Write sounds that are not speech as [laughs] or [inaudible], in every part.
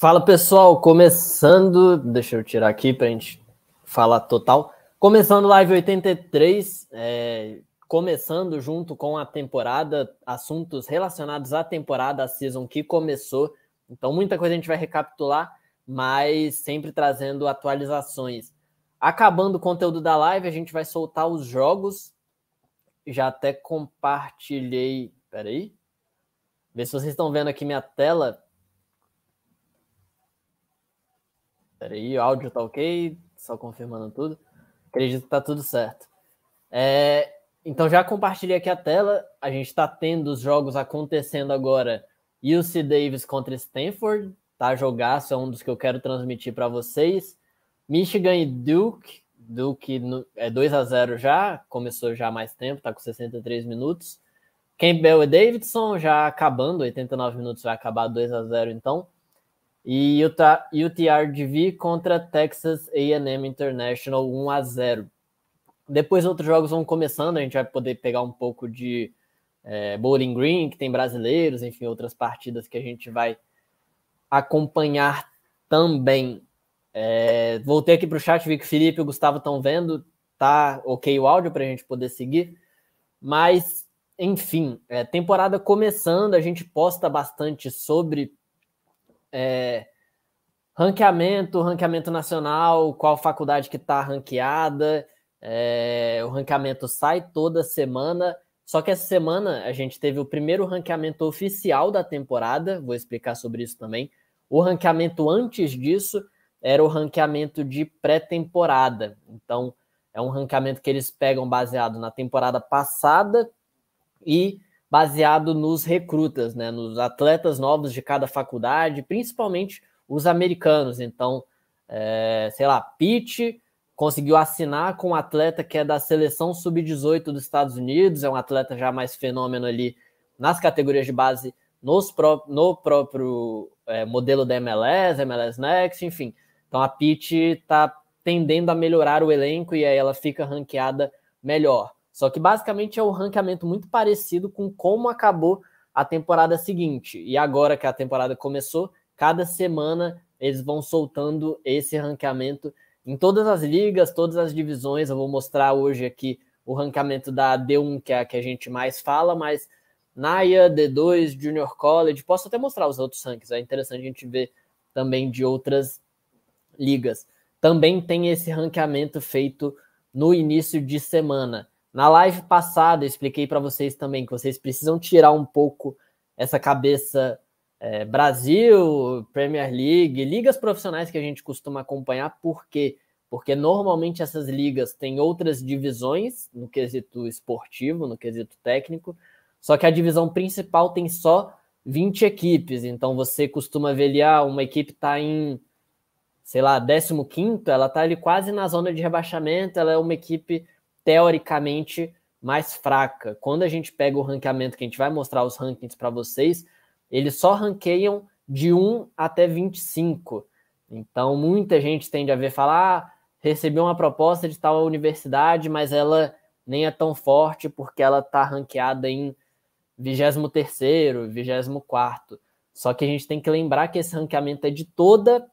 Fala pessoal, começando. Deixa eu tirar aqui para a gente falar total. Começando Live 83, é, começando junto com a temporada, assuntos relacionados à temporada, a season que começou. Então, muita coisa a gente vai recapitular, mas sempre trazendo atualizações. Acabando o conteúdo da live, a gente vai soltar os jogos. Já até compartilhei. Peraí. Ver se vocês estão vendo aqui minha tela. Peraí, o áudio tá ok, só confirmando tudo. Acredito que tá tudo certo. É, então já compartilhei aqui a tela. A gente tá tendo os jogos acontecendo agora. UC Davis contra Stanford, tá? Jogaço é um dos que eu quero transmitir para vocês. Michigan e Duke. Duke é 2 a 0 já, começou já há mais tempo, tá com 63 minutos. Campbell e Davidson já acabando, 89 minutos vai acabar 2 a 0 então. E Utah, UTRGV contra Texas AM International 1 a 0 Depois outros jogos vão começando, a gente vai poder pegar um pouco de é, Bowling Green, que tem brasileiros, enfim, outras partidas que a gente vai acompanhar também. É, voltei aqui para o chat, vi que o Felipe e o Gustavo estão vendo, tá ok o áudio para a gente poder seguir, mas enfim, é, temporada começando, a gente posta bastante sobre é, ranqueamento, ranqueamento nacional, qual faculdade que está ranqueada, é, o ranqueamento sai toda semana. Só que essa semana a gente teve o primeiro ranqueamento oficial da temporada, vou explicar sobre isso também. O ranqueamento antes disso era o ranqueamento de pré-temporada. Então, é um ranqueamento que eles pegam baseado na temporada passada e baseado nos recrutas, né, nos atletas novos de cada faculdade, principalmente os americanos. Então, é, sei lá, Pitt conseguiu assinar com um atleta que é da seleção sub-18 dos Estados Unidos, é um atleta já mais fenômeno ali nas categorias de base, nos pró no próprio é, modelo da MLS, MLS Next, enfim. Então a Pitt está tendendo a melhorar o elenco e aí ela fica ranqueada melhor. Só que basicamente é um ranqueamento muito parecido com como acabou a temporada seguinte. E agora que a temporada começou, cada semana eles vão soltando esse ranqueamento em todas as ligas, todas as divisões. Eu vou mostrar hoje aqui o ranqueamento da D1, que é a que a gente mais fala, mas Naya, D2, Junior College, posso até mostrar os outros rankings, é interessante a gente ver também de outras ligas. Também tem esse ranqueamento feito no início de semana. Na live passada eu expliquei para vocês também que vocês precisam tirar um pouco essa cabeça é, Brasil, Premier League, ligas profissionais que a gente costuma acompanhar, por quê? Porque normalmente essas ligas têm outras divisões no quesito esportivo, no quesito técnico, só que a divisão principal tem só 20 equipes, então você costuma ver ali, ah, uma equipe está em, sei lá, 15 ela está ali quase na zona de rebaixamento, ela é uma equipe teoricamente mais fraca. Quando a gente pega o ranqueamento, que a gente vai mostrar os rankings para vocês, eles só ranqueiam de 1 até 25. Então, muita gente tende a ver falar, ah, recebeu uma proposta de tal universidade, mas ela nem é tão forte porque ela está ranqueada em 23º, 24 Só que a gente tem que lembrar que esse ranqueamento é de toda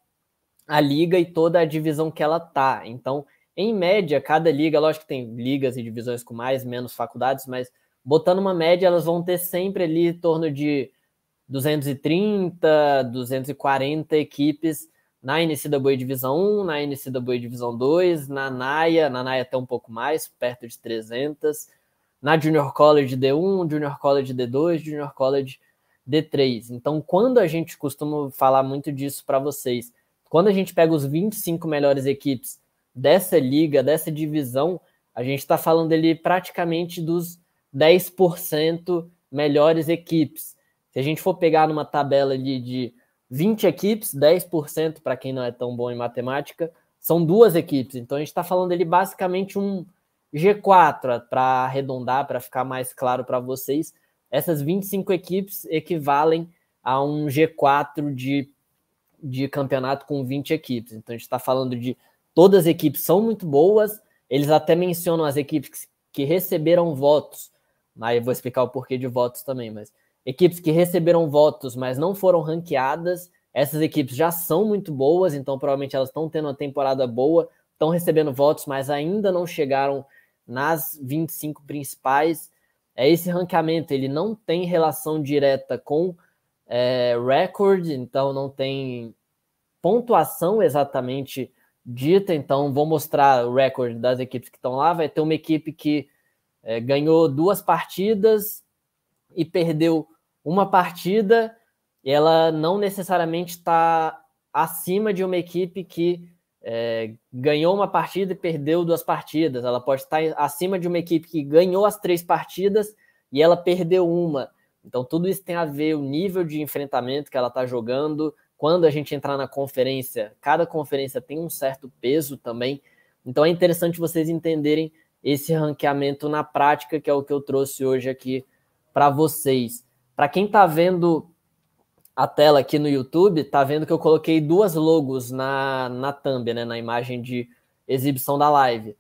a liga e toda a divisão que ela tá. Então, em média, cada liga, lógico que tem ligas e divisões com mais, menos faculdades, mas botando uma média, elas vão ter sempre ali em torno de 230, 240 equipes na NCAA Divisão 1, na NCAA Divisão 2, na NAIA, na NAIA até um pouco mais, perto de 300, na Junior College D1, Junior College D2, Junior College D3. Então, quando a gente costuma falar muito disso para vocês, quando a gente pega os 25 melhores equipes dessa liga, dessa divisão, a gente está falando ele praticamente dos 10% melhores equipes. Se a gente for pegar numa tabela ali de 20 equipes, 10% para quem não é tão bom em matemática, são duas equipes. Então a gente está falando ele basicamente um G4 para arredondar, para ficar mais claro para vocês. Essas 25 equipes equivalem a um G4 de, de campeonato com 20 equipes. Então a gente está falando de Todas as equipes são muito boas. Eles até mencionam as equipes que receberam votos. Aí eu vou explicar o porquê de votos também, mas equipes que receberam votos, mas não foram ranqueadas, essas equipes já são muito boas, então provavelmente elas estão tendo uma temporada boa, estão recebendo votos, mas ainda não chegaram nas 25 principais. É esse ranqueamento, ele não tem relação direta com é, eh, recorde, então não tem pontuação exatamente dita, então vou mostrar o recorde das equipes que estão lá. Vai ter uma equipe que é, ganhou duas partidas e perdeu uma partida, ela não necessariamente está acima de uma equipe que é, ganhou uma partida e perdeu duas partidas. Ela pode estar acima de uma equipe que ganhou as três partidas e ela perdeu uma. Então, tudo isso tem a ver o nível de enfrentamento que ela está jogando, quando a gente entrar na conferência, cada conferência tem um certo peso também. Então é interessante vocês entenderem esse ranqueamento na prática, que é o que eu trouxe hoje aqui para vocês. Para quem está vendo a tela aqui no YouTube, está vendo que eu coloquei duas logos na, na thumb, né, na imagem de exibição da live.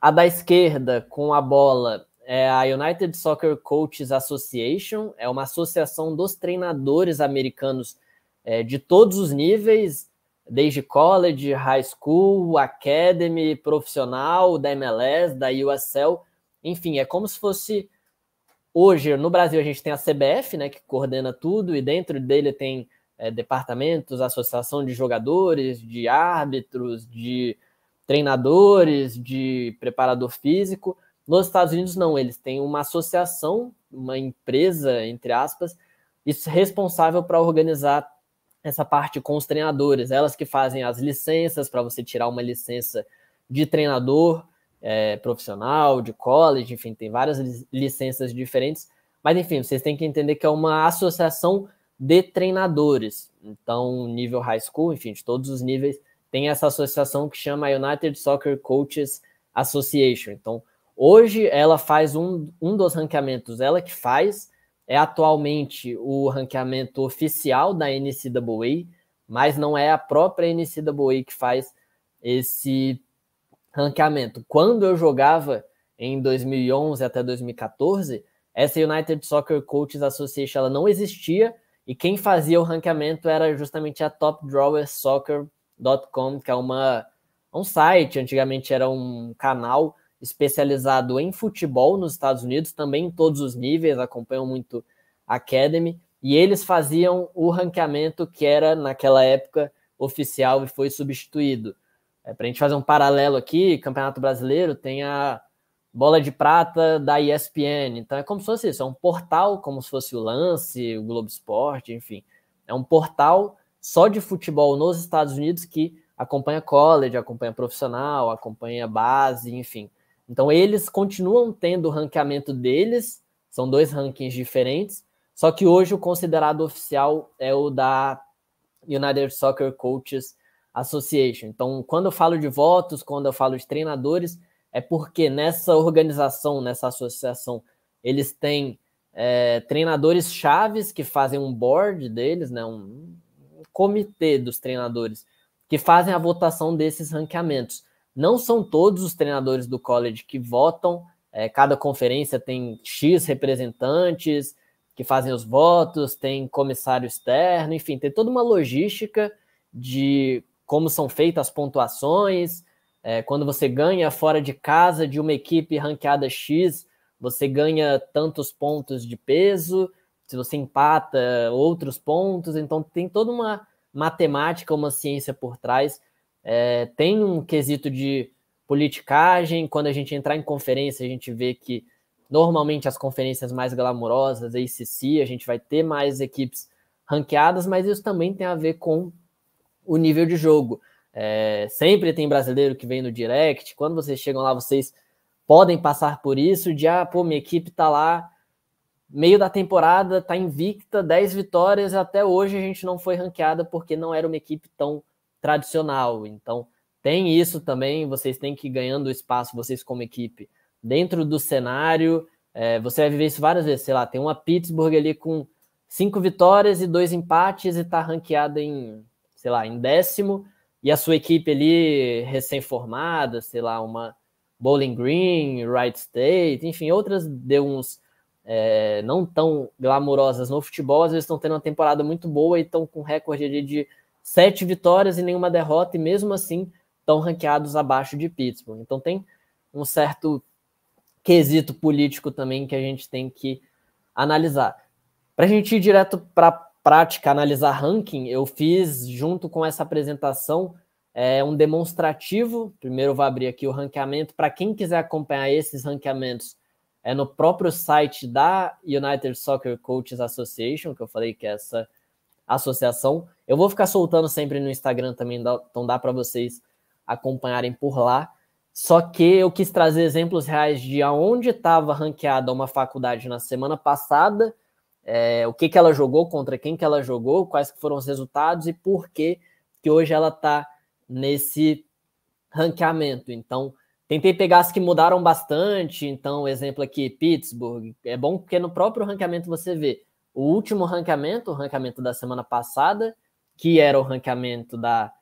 A da esquerda, com a bola, é a United Soccer Coaches Association, é uma associação dos treinadores americanos é, de todos os níveis, desde college, high school, academy, profissional, da MLS, da USL, enfim, é como se fosse hoje no Brasil a gente tem a CBF, né, que coordena tudo e dentro dele tem é, departamentos, associação de jogadores, de árbitros, de treinadores, de preparador físico. Nos Estados Unidos não, eles têm uma associação, uma empresa entre aspas, é responsável para organizar essa parte com os treinadores, elas que fazem as licenças para você tirar uma licença de treinador é, profissional, de college, enfim, tem várias licenças diferentes. Mas enfim, vocês têm que entender que é uma associação de treinadores. Então, nível high school, enfim, de todos os níveis, tem essa associação que chama United Soccer Coaches Association. Então, hoje ela faz um, um dos ranqueamentos, ela que faz, é atualmente o ranqueamento oficial da NCAA, mas não é a própria NCAA que faz esse ranqueamento. Quando eu jogava em 2011 até 2014, essa United Soccer Coaches Association ela não existia e quem fazia o ranqueamento era justamente a topdrawersoccer.com, que é uma um site, antigamente era um canal especializado em futebol nos Estados Unidos, também em todos os níveis, acompanham muito a Academy, e eles faziam o ranqueamento que era, naquela época, oficial e foi substituído. É, Para a gente fazer um paralelo aqui, Campeonato Brasileiro tem a bola de prata da ESPN, então é como se fosse isso, é um portal, como se fosse o Lance, o Globo Esporte, enfim. É um portal só de futebol nos Estados Unidos que acompanha college, acompanha profissional, acompanha base, enfim então eles continuam tendo o ranqueamento deles, são dois rankings diferentes, só que hoje o considerado oficial é o da United Soccer Coaches Association. Então, quando eu falo de votos, quando eu falo de treinadores, é porque nessa organização, nessa associação, eles têm é, treinadores chaves que fazem um board deles, né, um, um comitê dos treinadores, que fazem a votação desses ranqueamentos. Não são todos os treinadores do college que votam, é, cada conferência tem X representantes que fazem os votos, tem comissário externo, enfim, tem toda uma logística de como são feitas as pontuações. É, quando você ganha fora de casa de uma equipe ranqueada X, você ganha tantos pontos de peso. Se você empata, outros pontos. Então, tem toda uma matemática, uma ciência por trás é, tem um quesito de politicagem. Quando a gente entrar em conferência, a gente vê que normalmente as conferências mais glamurosas, a ACC, a gente vai ter mais equipes ranqueadas, mas isso também tem a ver com o nível de jogo. É, sempre tem brasileiro que vem no direct. Quando vocês chegam lá, vocês podem passar por isso de ah, pô, minha equipe tá lá meio da temporada, tá invicta, 10 vitórias, até hoje a gente não foi ranqueada porque não era uma equipe tão tradicional. Então, tem isso também, vocês têm que ir ganhando espaço, vocês como equipe, dentro do cenário. É, você vai viver isso várias vezes, sei lá, tem uma Pittsburgh ali com cinco vitórias e dois empates e está ranqueada em, sei lá, em décimo, e a sua equipe ali recém-formada, sei lá, uma Bowling Green, Wright State, enfim, outras deu uns é, não tão glamurosas no futebol, às vezes estão tendo uma temporada muito boa e estão com recorde ali de sete vitórias e nenhuma derrota, e mesmo assim estão ranqueados abaixo de Pittsburgh. Então tem um certo quesito político também que a gente tem que analisar. Para a gente ir direto para a prática, analisar ranking, eu fiz junto com essa apresentação é, um demonstrativo. Primeiro vou abrir aqui o ranqueamento. Para quem quiser acompanhar esses ranqueamentos, é no próprio site da United Soccer Coaches Association, que eu falei que é essa associação. Eu vou ficar soltando sempre no Instagram também, então dá para vocês acompanharem por lá. Só que eu quis trazer exemplos reais de aonde estava ranqueada uma faculdade na semana passada, é, o que, que ela jogou, contra quem que ela jogou, quais foram os resultados e por que, que hoje ela está nesse ranqueamento. Então, tentei pegar as que mudaram bastante. Então, exemplo aqui, Pittsburgh. É bom porque no próprio ranqueamento você vê o último ranqueamento, o ranqueamento da semana passada, que era o ranqueamento da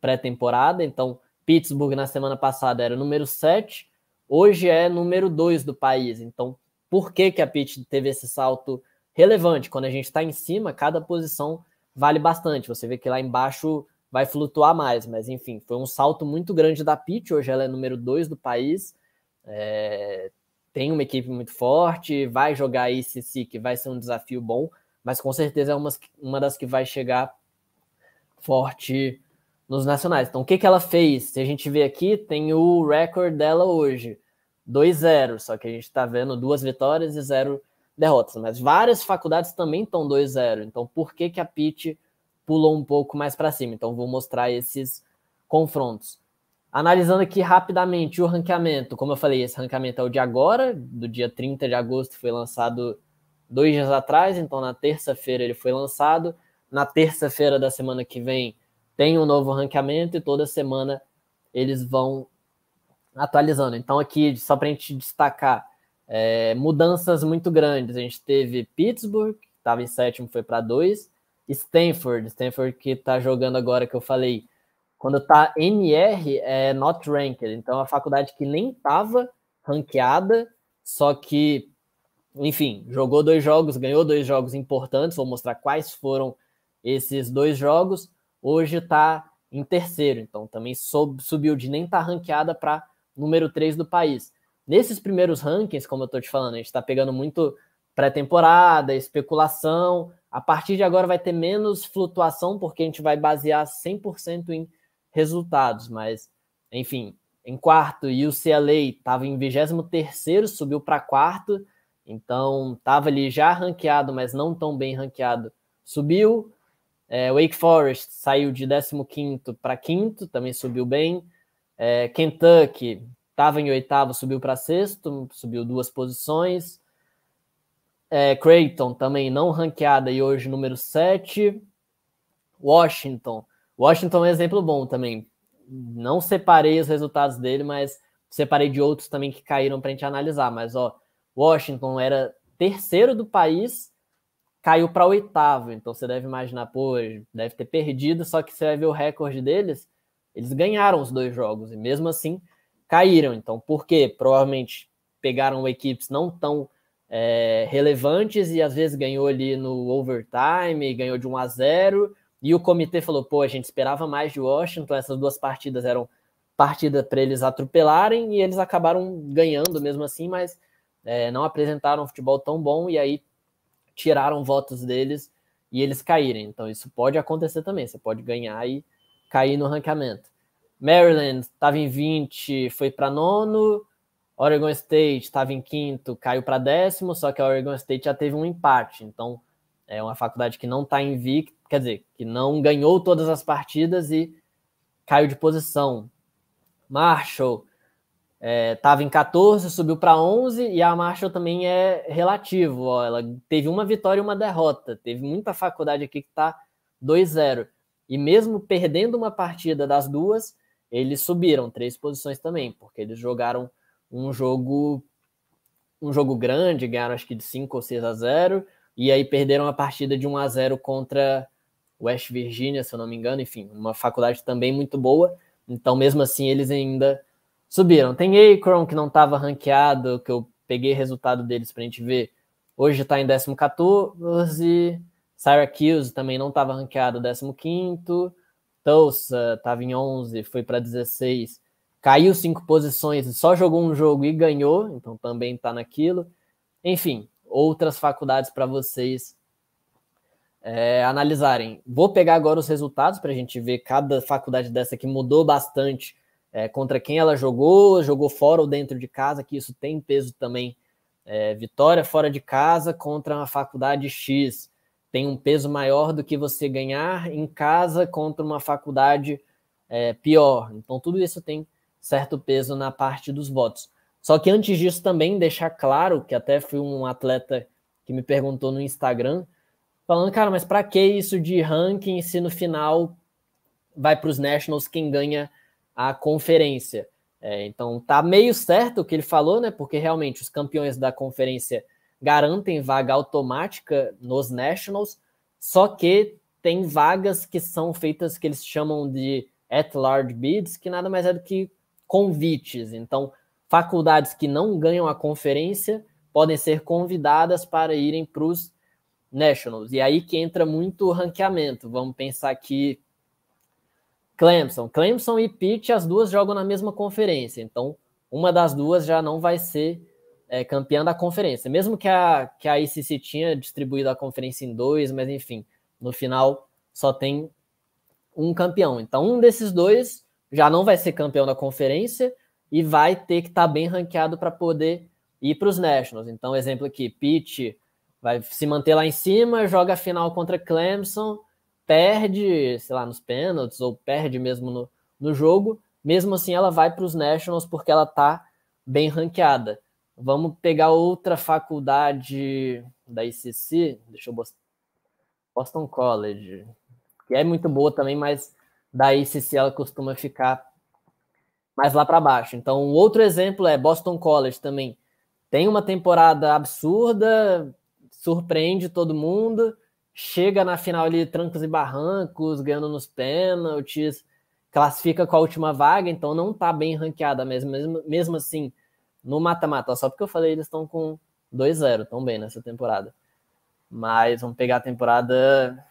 pré-temporada. Então, Pittsburgh na semana passada era o número 7, hoje é número 2 do país. Então, por que, que a Pitt teve esse salto relevante? Quando a gente está em cima, cada posição vale bastante. Você vê que lá embaixo vai flutuar mais, mas enfim, foi um salto muito grande da Pitt. Hoje ela é número 2 do país. É, tem uma equipe muito forte, vai jogar esse si que vai ser um desafio bom, mas com certeza é uma, uma das que vai chegar forte nos nacionais. Então, o que, que ela fez? Se a gente vê aqui, tem o recorde dela hoje, 2-0, só que a gente está vendo duas vitórias e zero derrotas, mas várias faculdades também estão 2-0, então por que, que a Pitt pulou um pouco mais para cima? Então, vou mostrar esses confrontos. Analisando aqui rapidamente o ranqueamento, como eu falei, esse ranqueamento é o de agora, do dia 30 de agosto, foi lançado dois dias atrás, então na terça-feira ele foi lançado. Na terça-feira da semana que vem tem um novo ranqueamento e toda semana eles vão atualizando. Então, aqui, só para a gente destacar, é, mudanças muito grandes. A gente teve Pittsburgh, que estava em sétimo, foi para dois. Stanford, Stanford que está jogando agora, que eu falei, quando tá NR, é not ranked. Então, é a faculdade que nem tava ranqueada, só que, enfim, jogou dois jogos, ganhou dois jogos importantes. Vou mostrar quais foram esses dois jogos. Hoje tá em terceiro, então também subiu de nem tá ranqueada para número 3 do país. Nesses primeiros rankings, como eu tô te falando, a gente está pegando muito pré-temporada, especulação. A partir de agora vai ter menos flutuação, porque a gente vai basear 100% em resultados, mas enfim, em quarto, e o CLA estava em 23 terceiro, subiu para quarto, então estava ali já ranqueado, mas não tão bem ranqueado, subiu. É, Wake Forest saiu de 15 quinto para quinto, também subiu bem. É, Kentucky estava em oitavo, subiu para sexto, subiu duas posições. É, Creighton também não ranqueada e hoje número 7. Washington Washington é um exemplo bom também. Não separei os resultados dele, mas separei de outros também que caíram para a gente analisar. Mas, ó, Washington era terceiro do país, caiu para oitavo. Então você deve imaginar, pô, deve ter perdido, só que você vai ver o recorde deles. Eles ganharam os dois jogos e mesmo assim caíram. Então, por quê? Provavelmente pegaram equipes não tão é, relevantes e às vezes ganhou ali no overtime, ganhou de 1 a 0 e o comitê falou: pô, a gente esperava mais de Washington, essas duas partidas eram partida para eles atropelarem e eles acabaram ganhando mesmo assim, mas é, não apresentaram um futebol tão bom e aí tiraram votos deles e eles caírem. Então isso pode acontecer também, você pode ganhar e cair no ranqueamento. Maryland estava em 20, foi para nono. Oregon State estava em quinto, caiu para décimo, só que a Oregon State já teve um empate. Então, é uma faculdade que não está invicta, quer dizer, que não ganhou todas as partidas e caiu de posição. Marshall estava é, em 14, subiu para 11 e a Marshall também é relativo. Ó, ela teve uma vitória e uma derrota. Teve muita faculdade aqui que está 2-0. E mesmo perdendo uma partida das duas, eles subiram três posições também, porque eles jogaram um jogo um jogo grande, ganharam acho que de 5 ou 6 a 0 e aí perderam a partida de 1 a 0 contra West Virginia, se eu não me engano, enfim, uma faculdade também muito boa. Então, mesmo assim, eles ainda subiram. Tem Akron, que não estava ranqueado, que eu peguei resultado deles para a gente ver. Hoje está em 14. Syracuse também não estava ranqueado, 15. Tulsa estava em 11, foi para 16. Caiu cinco posições e só jogou um jogo e ganhou, então também está naquilo. Enfim, outras faculdades para vocês é, analisarem. Vou pegar agora os resultados para a gente ver cada faculdade dessa que mudou bastante é, contra quem ela jogou, jogou fora ou dentro de casa, que isso tem peso também. É, vitória fora de casa contra uma faculdade X tem um peso maior do que você ganhar em casa contra uma faculdade é, pior. Então, tudo isso tem certo peso na parte dos votos. Só que antes disso também deixar claro que até fui um atleta que me perguntou no Instagram, falando, cara, mas para que isso de ranking se no final vai para os Nationals quem ganha a conferência? É, então tá meio certo o que ele falou, né? Porque realmente os campeões da conferência garantem vaga automática nos Nationals, só que tem vagas que são feitas que eles chamam de at-large bids, que nada mais é do que convites. Então, faculdades que não ganham a conferência podem ser convidadas para irem para os Nationals. E aí que entra muito o ranqueamento. Vamos pensar aqui Clemson. Clemson e Pitt, as duas jogam na mesma conferência. Então, uma das duas já não vai ser é, campeã da conferência. Mesmo que a, que a ICC tinha distribuído a conferência em dois, mas enfim, no final só tem um campeão. Então, um desses dois já não vai ser campeão da conferência e vai ter que estar tá bem ranqueado para poder ir para os Nationals. Então, exemplo aqui, Pitt vai se manter lá em cima, joga a final contra Clemson, perde, sei lá, nos pênaltis ou perde mesmo no, no jogo, mesmo assim ela vai para os Nationals porque ela está bem ranqueada. Vamos pegar outra faculdade da ICC, deixa eu mostrar, Boston College, que é muito boa também, mas da ICC ela costuma ficar mais lá para baixo. Então, outro exemplo é Boston College também. Tem uma temporada absurda, surpreende todo mundo, chega na final ali trancos e barrancos, ganhando nos pênaltis, classifica com a última vaga, então não tá bem ranqueada mesmo, mesmo, mesmo assim, no mata-mata. Só porque eu falei, eles estão com 2-0, tão bem nessa temporada. Mas vamos pegar a temporada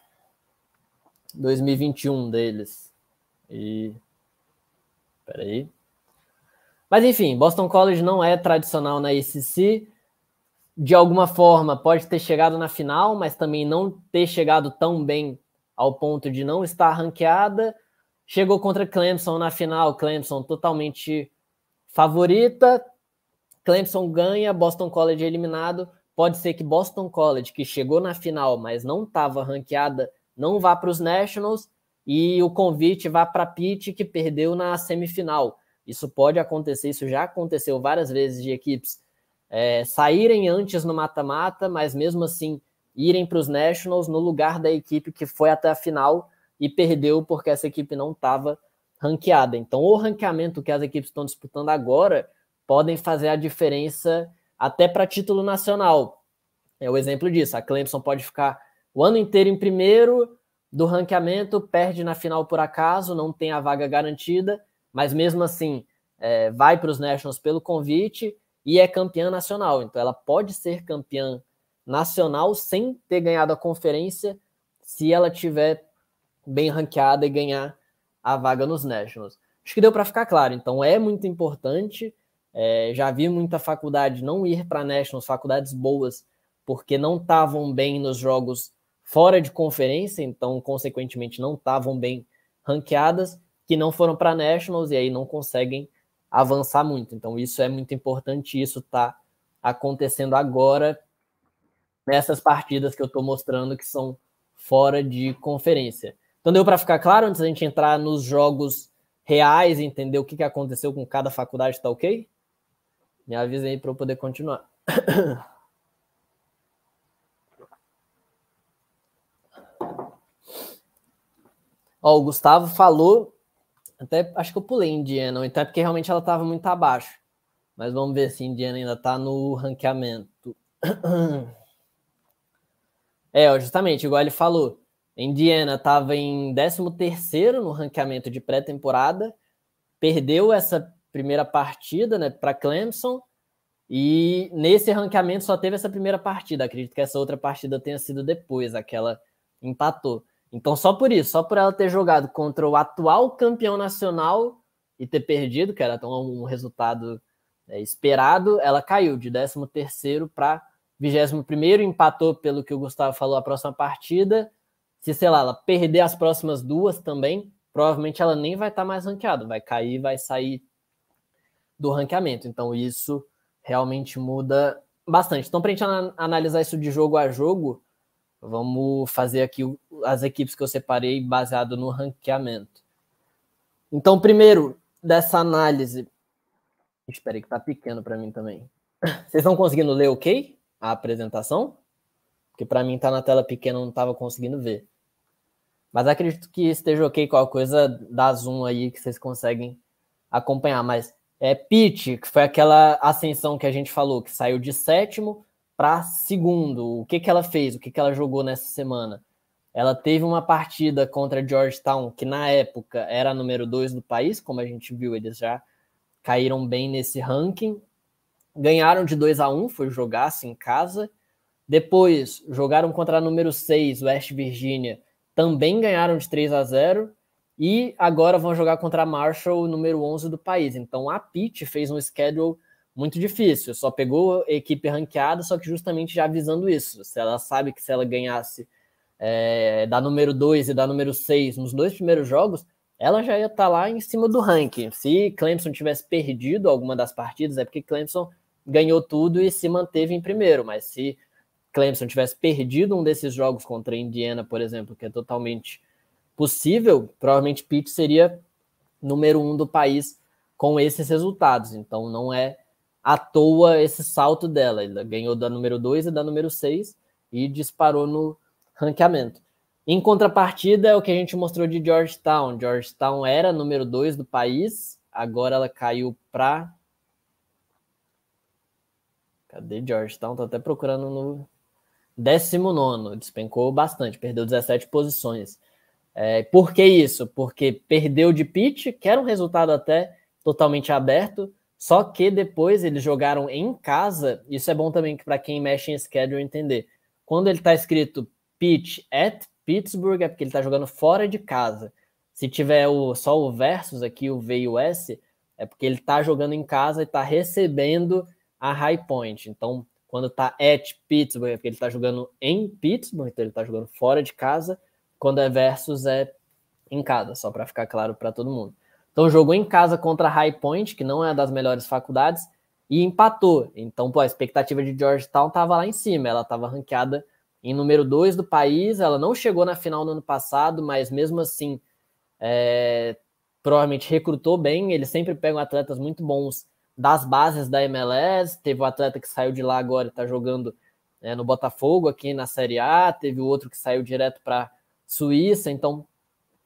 2021 deles. E Peraí. Mas enfim, Boston College não é tradicional na ACC. De alguma forma, pode ter chegado na final, mas também não ter chegado tão bem ao ponto de não estar ranqueada. Chegou contra Clemson na final, Clemson totalmente favorita. Clemson ganha, Boston College é eliminado. Pode ser que Boston College, que chegou na final, mas não estava ranqueada, não vá para os Nationals e o convite vá para Pitt, que perdeu na semifinal. Isso pode acontecer, isso já aconteceu várias vezes de equipes é, saírem antes no mata-mata, mas mesmo assim irem para os Nationals no lugar da equipe que foi até a final e perdeu porque essa equipe não estava ranqueada. Então, o ranqueamento que as equipes estão disputando agora podem fazer a diferença até para título nacional. É o exemplo disso. A Clemson pode ficar o ano inteiro em primeiro, do ranqueamento, perde na final por acaso, não tem a vaga garantida, mas mesmo assim é, vai para os Nationals pelo convite e é campeã nacional. Então ela pode ser campeã nacional sem ter ganhado a conferência se ela tiver bem ranqueada e ganhar a vaga nos Nationals. Acho que deu para ficar claro. Então é muito importante. É, já vi muita faculdade não ir para Nationals, faculdades boas, porque não estavam bem nos jogos fora de conferência, então, consequentemente, não estavam bem ranqueadas, que não foram para Nationals e aí não conseguem avançar muito. Então, isso é muito importante, isso está acontecendo agora nessas partidas que eu estou mostrando que são fora de conferência. Então, deu para ficar claro antes da gente entrar nos jogos reais, entender o que, que aconteceu com cada faculdade, tá ok? Me avisem aí para eu poder continuar. [coughs] Ó, o Gustavo falou, até acho que eu pulei Indiana, então é porque realmente ela estava muito abaixo. Mas vamos ver se Indiana ainda está no ranqueamento. [clears throat] É, ó, justamente, igual ele falou, Indiana estava em 13º no ranqueamento de pré-temporada, perdeu essa primeira partida né, para Clemson, e nesse ranqueamento só teve essa primeira partida. Acredito que essa outra partida tenha sido depois, aquela empatou. Então, só por isso, só por ela ter jogado contra o atual campeão nacional e ter perdido, que era um resultado é, esperado, ela caiu de 13 para 21, empatou pelo que o Gustavo falou a próxima partida. Se, sei lá, ela perder as próximas duas também, provavelmente ela nem vai estar tá mais ranqueada, vai cair, vai sair do ranqueamento. Então, isso realmente muda bastante. Então, para a gente analisar isso de jogo a jogo, Vamos fazer aqui as equipes que eu separei baseado no ranqueamento. Então, primeiro, dessa análise. Espera aí que tá pequeno para mim também. Vocês estão conseguindo ler ok a apresentação? Porque para mim tá na tela pequena, eu não tava conseguindo ver. Mas acredito que esteja ok com a coisa, da zoom aí que vocês conseguem acompanhar. Mas é Pitt, que foi aquela ascensão que a gente falou, que saiu de sétimo para segundo. O que, que ela fez? O que, que ela jogou nessa semana? Ela teve uma partida contra Georgetown, que na época era número 2 do país, como a gente viu, eles já caíram bem nesse ranking. Ganharam de 2 a 1 um, foi jogar-se em casa. Depois jogaram contra a número 6, West Virginia, também ganharam de 3 a 0 e agora vão jogar contra a Marshall, número 11 do país. Então a Pitt fez um schedule muito difícil. Só pegou equipe ranqueada, só que justamente já avisando isso. Se ela sabe que se ela ganhasse é, eh, da número 2 e da número 6 nos dois primeiros jogos, ela já ia estar tá lá em cima do ranking. Se Clemson tivesse perdido alguma das partidas, é porque Clemson ganhou tudo e se manteve em primeiro. Mas se Clemson tivesse perdido um desses jogos contra Indiana, por exemplo, que é totalmente possível, provavelmente Pitt seria número um do país com esses resultados. Então não é à toa esse salto dela. Ela ganhou da número 2 e da número 6 e disparou no ranqueamento. Em contrapartida, é o que a gente mostrou de Georgetown. Georgetown era número 2 do país, agora ela caiu para. Cadê Georgetown? Estou até procurando no 19, despencou bastante, perdeu 17 posições. É, por que isso? Porque perdeu de Pitt, que era um resultado até totalmente aberto, só que depois eles jogaram em casa, isso é bom também para quem mexe em schedule entender. Quando ele está escrito pitch at Pittsburgh, é porque ele está jogando fora de casa. Se tiver o, só o versus aqui, o V e o S, é porque ele está jogando em casa e está recebendo a high point. Então, quando está at Pittsburgh, é porque ele está jogando em Pittsburgh, então ele está jogando fora de casa. Quando é versus, é em casa, só para ficar claro para todo mundo. Então jogou em casa contra a High Point, que não é das melhores faculdades, e empatou. Então, pô, a expectativa de Georgetown estava lá em cima, ela estava ranqueada em número 2 do país, ela não chegou na final no ano passado, mas mesmo assim, é, provavelmente recrutou bem, eles sempre pegam atletas muito bons das bases da MLS, teve o um atleta que saiu de lá agora e está jogando é, no Botafogo aqui na Série A, teve o outro que saiu direto para Suíça, então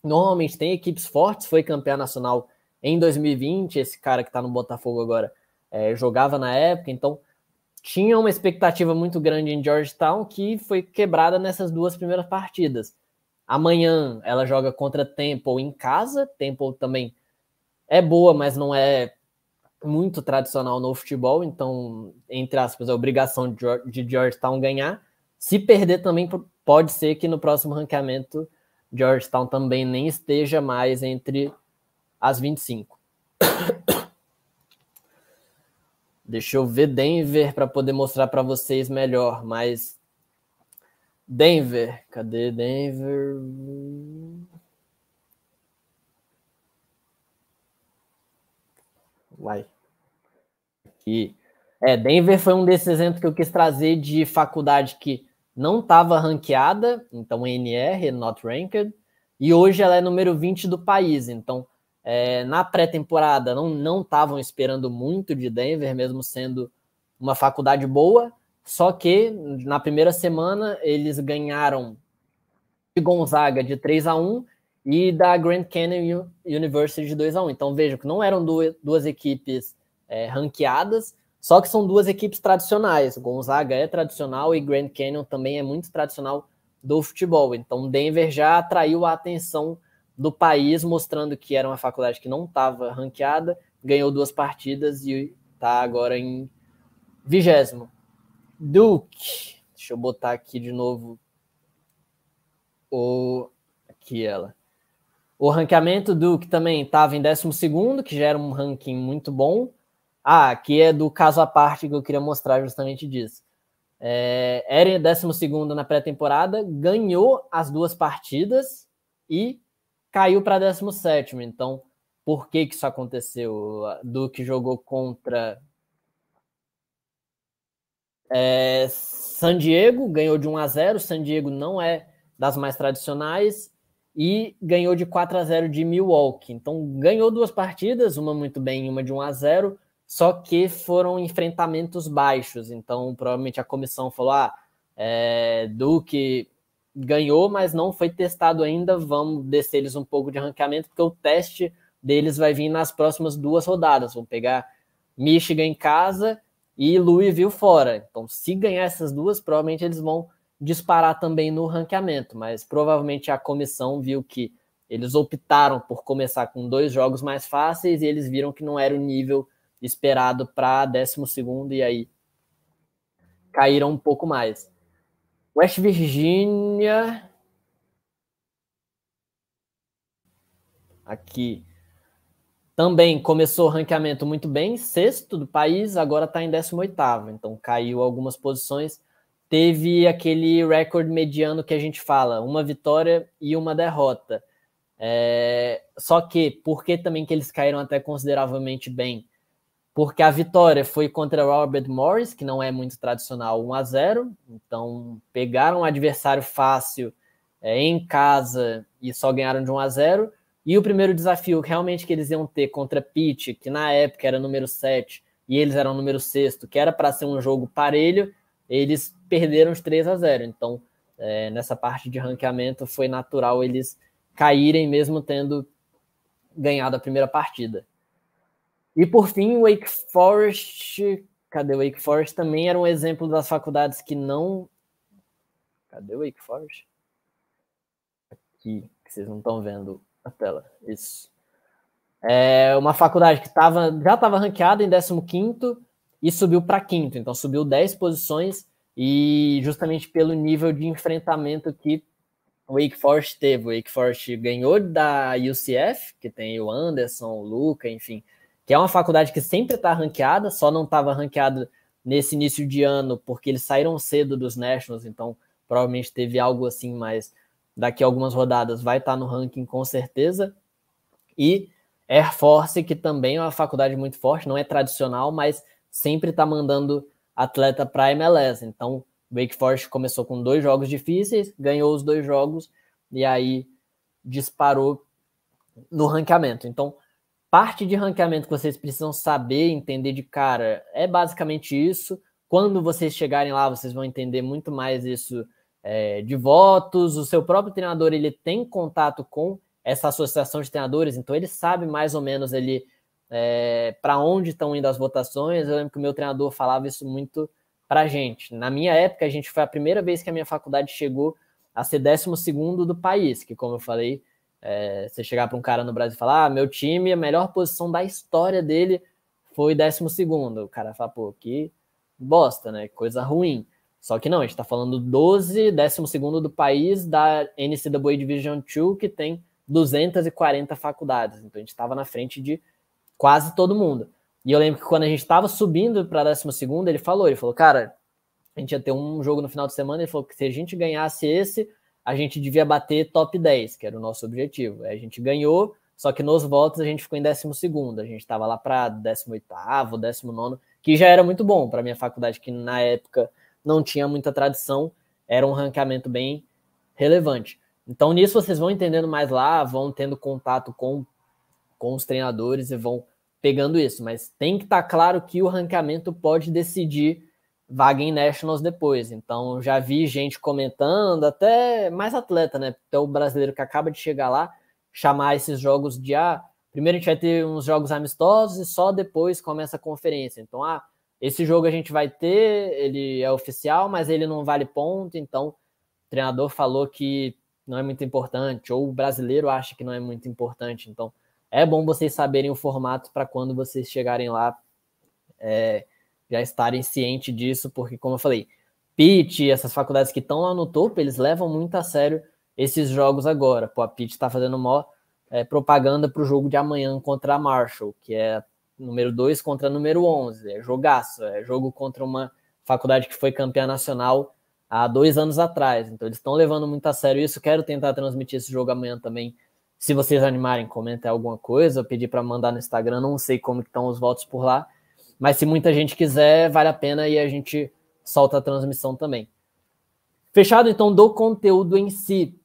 normalmente tem equipes fortes, foi campeão nacional em 2020, esse cara que está no Botafogo agora é, jogava na época, então tinha uma expectativa muito grande em Georgetown que foi quebrada nessas duas primeiras partidas. Amanhã ela joga contra Temple em casa, Temple também é boa, mas não é muito tradicional no futebol, então, entre aspas, é obrigação de Georgetown ganhar. Se perder também, pode ser que no próximo ranqueamento Georgetown também nem esteja mais entre as 25. [coughs] Deixa eu ver Denver para poder mostrar para vocês melhor, mas Denver, cadê Denver? Vai. Aqui. É, Denver foi um desses exemplos que eu quis trazer de faculdade que não estava ranqueada, então NR, Not Ranked, e hoje ela é número 20 do país. Então, é, na pré-temporada, não estavam esperando muito de Denver, mesmo sendo uma faculdade boa, só que na primeira semana eles ganharam de Gonzaga de 3 a 1 e da Grand Canyon University de 2 a 1 Então veja que não eram duas, duas equipes é, ranqueadas, só que são duas equipes tradicionais. Gonzaga é tradicional e Grand Canyon também é muito tradicional do futebol. Então, Denver já atraiu a atenção do país, mostrando que era uma faculdade que não estava ranqueada, ganhou duas partidas e está agora em vigésimo. Duke, deixa eu botar aqui de novo o aqui ela. O ranqueamento Duke também estava em décimo segundo, que já era um ranking muito bom. Ah, aqui é do caso à parte que eu queria mostrar justamente disso. É, era 12 é na pré-temporada, ganhou as duas partidas e caiu para 17. Então, por que, que isso aconteceu? Do jogou contra é, San Diego, ganhou de 1 a 0. San Diego não é das mais tradicionais e ganhou de 4 a 0 de Milwaukee. Então, ganhou duas partidas, uma muito bem e uma de 1 a 0 só que foram enfrentamentos baixos. Então, provavelmente a comissão falou: ah, é, Duque ganhou, mas não foi testado ainda. Vamos descer eles um pouco de ranqueamento, porque o teste deles vai vir nas próximas duas rodadas. Vão pegar Michigan em casa e Louisville fora. Então, se ganhar essas duas, provavelmente eles vão disparar também no ranqueamento, mas provavelmente a comissão viu que eles optaram por começar com dois jogos mais fáceis e eles viram que não era o nível esperado para 12 e aí caíram um pouco mais. West Virginia. Aqui. Também começou o ranqueamento muito bem, sexto do país, agora está em 18, então caiu algumas posições. Teve aquele recorde mediano que a gente fala, uma vitória e uma derrota. É... Só que, por que também que eles caíram até consideravelmente bem? porque a vitória foi contra Robert Morris, que não é muito tradicional, 1 a 0 Então, pegaram um adversário fácil é, em casa e só ganharam de 1 a 0 E o primeiro desafio realmente que eles iam ter contra Pitt, que na época era número 7 e eles eram número 6, que era para ser um jogo parelho, eles perderam de 3 a 0 Então, é, nessa parte de ranqueamento, foi natural eles caírem mesmo tendo ganhado a primeira partida. E por fim, Wake Forest. Cadê o Wake Forest? Também era um exemplo das faculdades que não. Cadê o Wake Forest? Aqui, que vocês não estão vendo a tela. Isso. É uma faculdade que tava, já estava ranqueada em 15 e subiu para quinto. Então subiu 10 posições e justamente pelo nível de enfrentamento que o Wake Forest teve. O Wake Forest ganhou da UCF, que tem o Anderson, o Luca, enfim, que é uma faculdade que sempre está ranqueada, só não estava ranqueada nesse início de ano, porque eles saíram cedo dos Nationals, então provavelmente teve algo assim, mas daqui a algumas rodadas vai estar tá no ranking com certeza. E Air Force, que também é uma faculdade muito forte, não é tradicional, mas sempre está mandando atleta para a MLS. Então, Wake Forest começou com dois jogos difíceis, ganhou os dois jogos e aí disparou no ranqueamento. Então, parte de ranqueamento que vocês precisam saber, entender de cara, é basicamente isso. Quando vocês chegarem lá, vocês vão entender muito mais isso é, de votos. O seu próprio treinador ele tem contato com essa associação de treinadores, então ele sabe mais ou menos ali é, para onde estão indo as votações. Eu lembro que o meu treinador falava isso muito para gente. Na minha época, a gente foi a primeira vez que a minha faculdade chegou a ser 12 do país, que como eu falei é, você chegar para um cara no Brasil e falar: ah, meu time, a melhor posição da história dele foi 12. O cara fala: pô, que bosta, né? Coisa ruim. Só que não, a gente está falando 12, 12 do país da NCAA Division 2, que tem 240 faculdades. Então a gente estava na frente de quase todo mundo. E eu lembro que quando a gente estava subindo para 12, ele falou: ele falou, cara, a gente ia ter um jogo no final de semana. Ele falou que se a gente ganhasse esse, a gente devia bater top 10, que era o nosso objetivo. A gente ganhou, só que nos votos a gente ficou em 12, a gente estava lá para 18, 19, que já era muito bom para minha faculdade, que na época não tinha muita tradição, era um ranqueamento bem relevante. Então nisso vocês vão entendendo mais lá, vão tendo contato com, com os treinadores e vão pegando isso, mas tem que estar tá claro que o ranqueamento pode decidir vaga em Nationals depois. Então já vi gente comentando, até mais atleta, né? Até o brasileiro que acaba de chegar lá, chamar esses jogos de ah, primeiro a gente vai ter uns jogos amistosos e só depois começa a conferência. Então, ah, esse jogo a gente vai ter, ele é oficial, mas ele não vale ponto, então o treinador falou que não é muito importante, ou o brasileiro acha que não é muito importante. Então, é bom vocês saberem o formato para quando vocês chegarem lá. É, já estarem cientes disso, porque, como eu falei, Pitt, essas faculdades que estão lá no topo, eles levam muito a sério esses jogos agora. Pô, a Pitt está fazendo maior é, propaganda para o jogo de amanhã contra a Marshall, que é número 2 contra número 11. É jogaço, é jogo contra uma faculdade que foi campeã nacional há dois anos atrás. Então, eles estão levando muito a sério isso. Quero tentar transmitir esse jogo amanhã também. Se vocês animarem, comentem alguma coisa, eu pedi para mandar no Instagram, não sei como estão os votos por lá, mas se muita gente quiser, vale a pena e a gente solta a transmissão também. Fechado então do conteúdo em si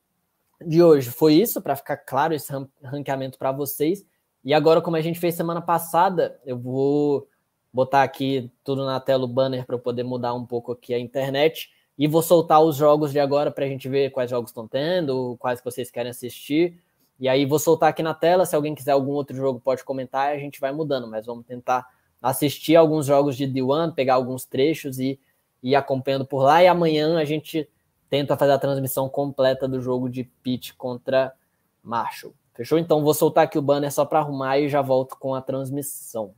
de hoje. Foi isso para ficar claro esse ranqueamento para vocês. E agora, como a gente fez semana passada, eu vou botar aqui tudo na tela o banner para eu poder mudar um pouco aqui a internet e vou soltar os jogos de agora para a gente ver quais jogos estão tendo, quais que vocês querem assistir. E aí vou soltar aqui na tela, se alguém quiser algum outro jogo pode comentar, a gente vai mudando, mas vamos tentar assistir alguns jogos de D1, pegar alguns trechos e ir acompanhando por lá. E amanhã a gente tenta fazer a transmissão completa do jogo de Pitt contra Marshall. Fechou? Então vou soltar aqui o banner só para arrumar e já volto com a transmissão.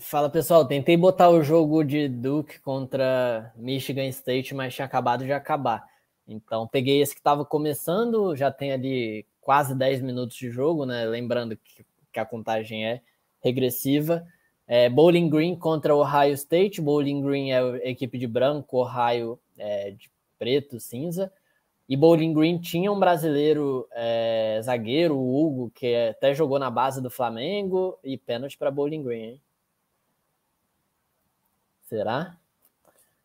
Fala pessoal, tentei botar o jogo de Duke contra Michigan State, mas tinha acabado de acabar. Então peguei esse que estava começando, já tem ali quase 10 minutos de jogo, né? Lembrando que, que a contagem é regressiva. É, Bowling Green contra Ohio State. Bowling Green é equipe de branco, Ohio é de preto, cinza. E Bowling Green tinha um brasileiro é, zagueiro, o Hugo, que até jogou na base do Flamengo. E pênalti para Bowling Green, hein? Será?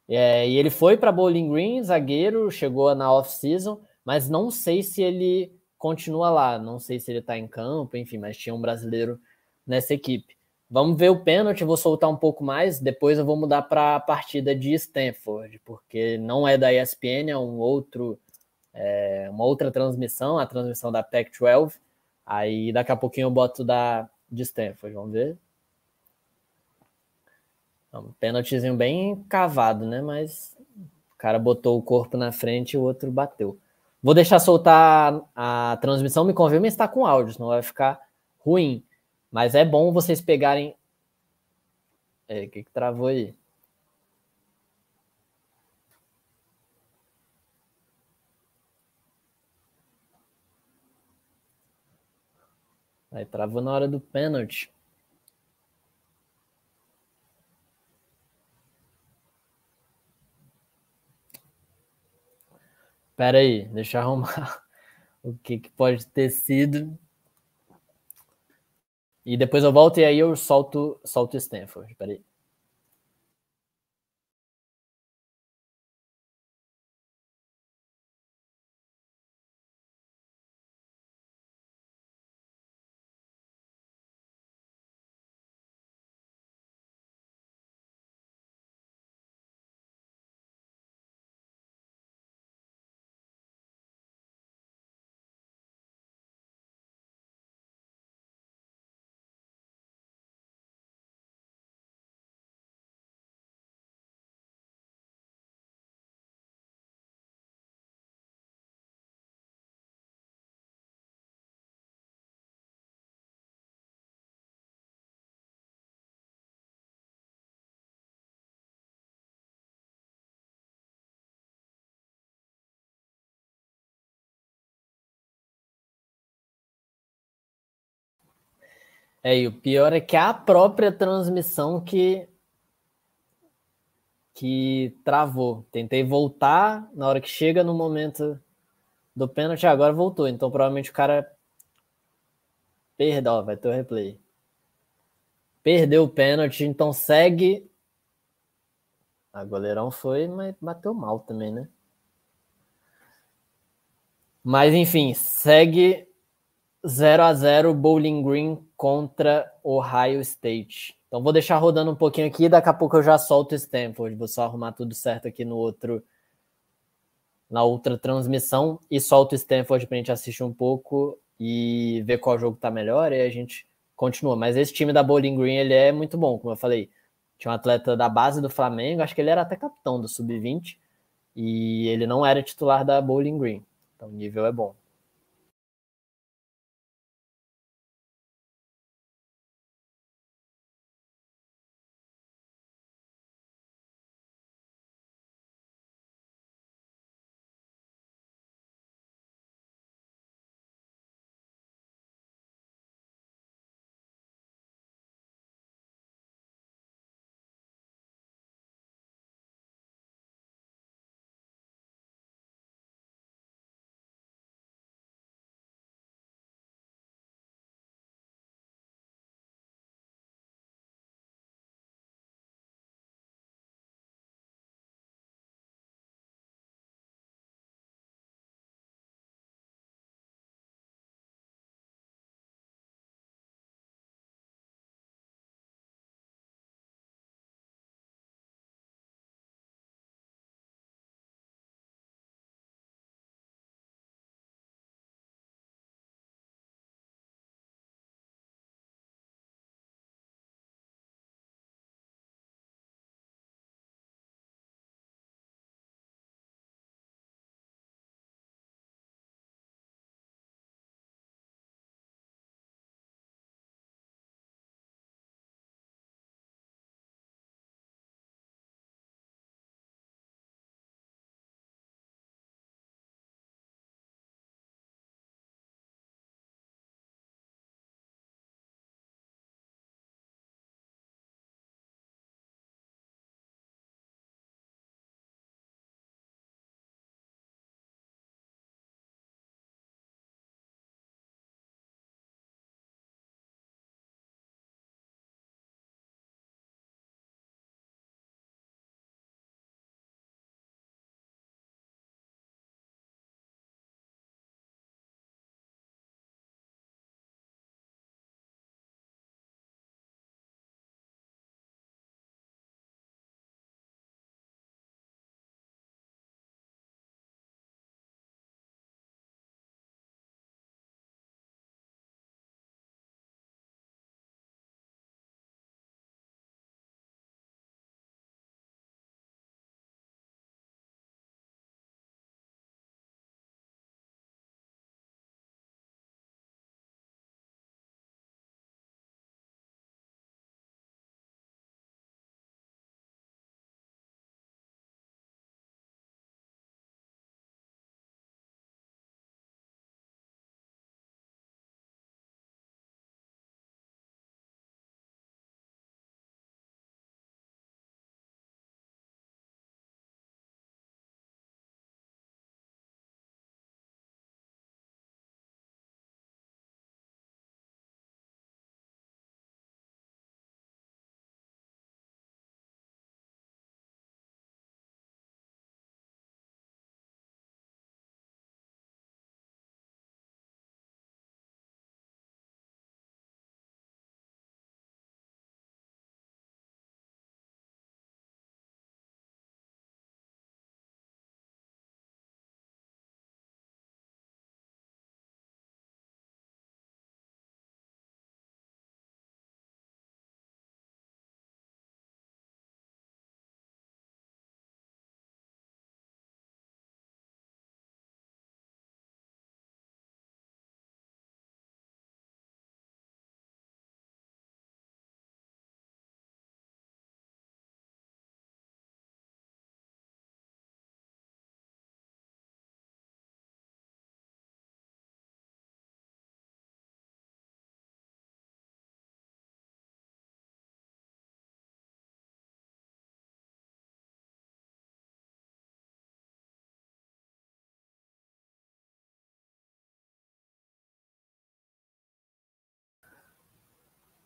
É, e ele foi para Bowling Green, zagueiro, chegou na off-season, mas não sei se ele continua lá, não sei se ele está em campo, enfim, mas tinha um brasileiro nessa equipe. Vamos ver o pênalti, vou soltar um pouco mais, depois eu vou mudar para a partida de Stanford, porque não é da ESPN, é um outro é, uma outra transmissão, a transmissão da Pac-12. Aí daqui a pouquinho eu boto da de Stanford, vamos ver. É um pênaltizinho bem cavado, né? Mas o cara botou o corpo na frente e o outro bateu. Vou deixar soltar a transmissão, me convém, mas está com áudio, senão vai ficar ruim. Mas é bom vocês pegarem. É, o que, que travou aí? Aí travou na hora do pênalti. Pera aí, deixa eu arrumar [laughs] o que, que pode ter sido. E depois eu volto e aí eu solto, solto Stanford. Pera aí. É, e o pior é que a própria transmissão que que travou. Tentei voltar na hora que chega no momento do pênalti, agora voltou. Então provavelmente o cara perdeu, vai ter o replay. Perdeu o pênalti, então segue. A ah, goleirão foi, mas bateu mal também, né? Mas enfim, segue 0 a 0 Bowling Green contra Ohio State. Então vou deixar rodando um pouquinho aqui, daqui a pouco eu já solto o Stanford, vou só arrumar tudo certo aqui no outro na outra transmissão e solto o Stanford para a gente assistir um pouco e ver qual jogo está melhor e a gente continua. Mas esse time da Bowling Green, ele é muito bom, como eu falei. Tinha um atleta da base do Flamengo, acho que ele era até capitão do sub-20 e ele não era titular da Bowling Green. Então o nível é bom.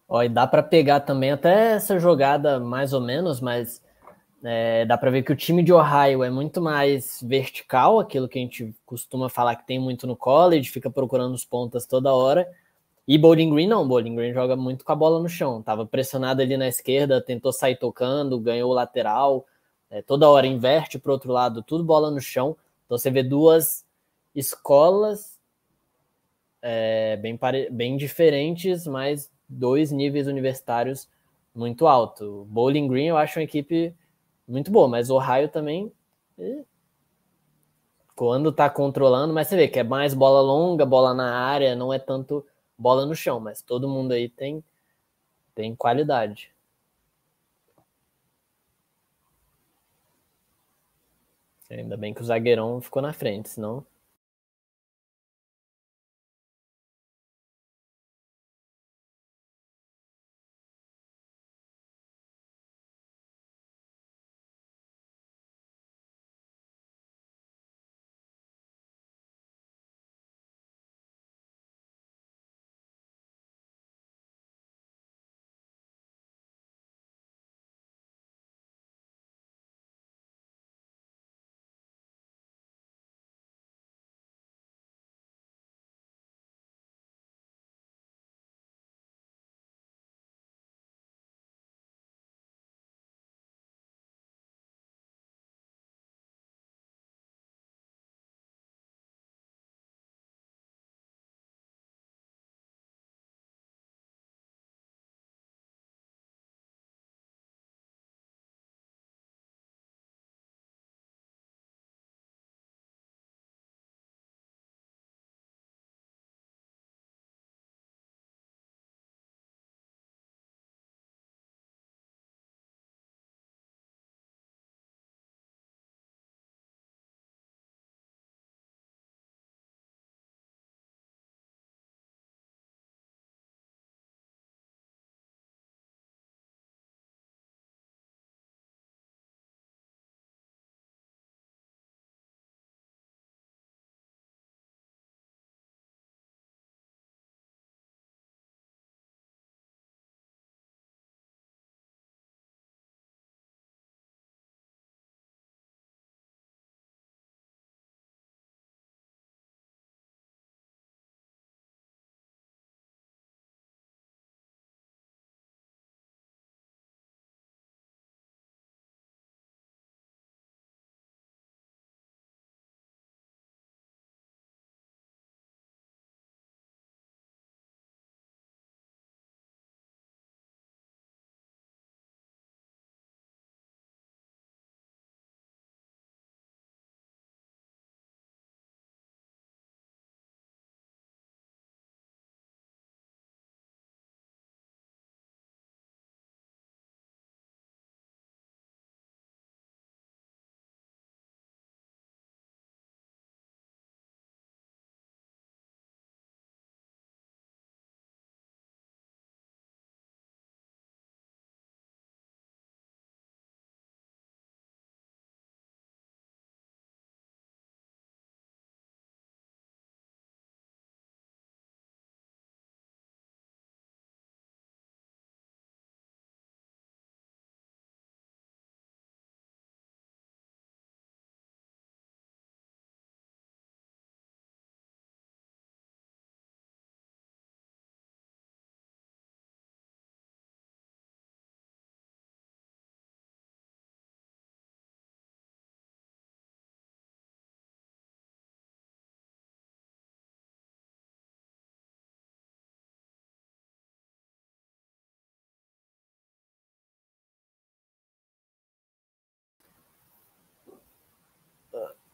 Ó, e dá para pegar também até essa jogada mais ou menos, mas é, dá para ver que o time de Ohio é muito mais vertical, aquilo que a gente costuma falar que tem muito no college, fica procurando os pontas toda hora. E Bowling Green não, Bowling Green joga muito com a bola no chão. Tava pressionado ali na esquerda, tentou sair tocando, ganhou o lateral. É, toda hora inverte para outro lado, tudo bola no chão. Então você vê duas escolas é, bem, bem diferentes, mas dois níveis universitários muito alto. Bowling Green eu acho uma equipe muito boa, mas o Ohio também eh, quando tá controlando, mas você vê que é mais bola longa, bola na área, não é tanto bola no chão, mas todo mundo aí tem tem qualidade. Ainda bem que o zagueirão ficou na frente, senão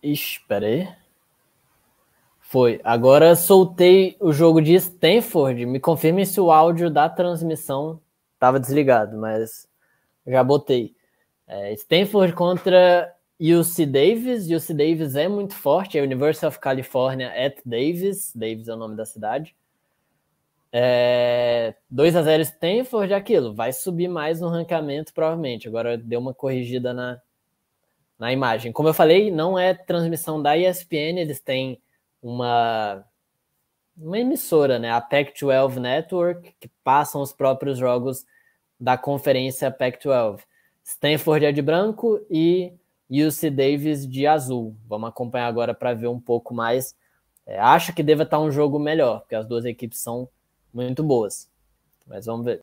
Espera aí. Foi. Agora soltei o jogo de Stanford. Me confirme se o áudio da transmissão estava desligado, mas já botei. É, Stanford contra UC Davis. UC Davis é muito forte. É University of California at Davis. Davis é o nome da cidade. É, 2 a 0 Stanford, aquilo. Vai subir mais no ranqueamento, provavelmente. Agora deu uma corrigida na, na imagem. Como eu falei, não é transmissão da ESPN, eles têm uma uma emissora, né, a Pac-12 Network, que passam os próprios jogos da conferência Pac-12. Stanford é de branco e UC Davis de azul. Vamos acompanhar agora para ver um pouco mais. É, acho que deva estar tá um jogo melhor, porque as duas equipes são muito boas. Mas vamos ver.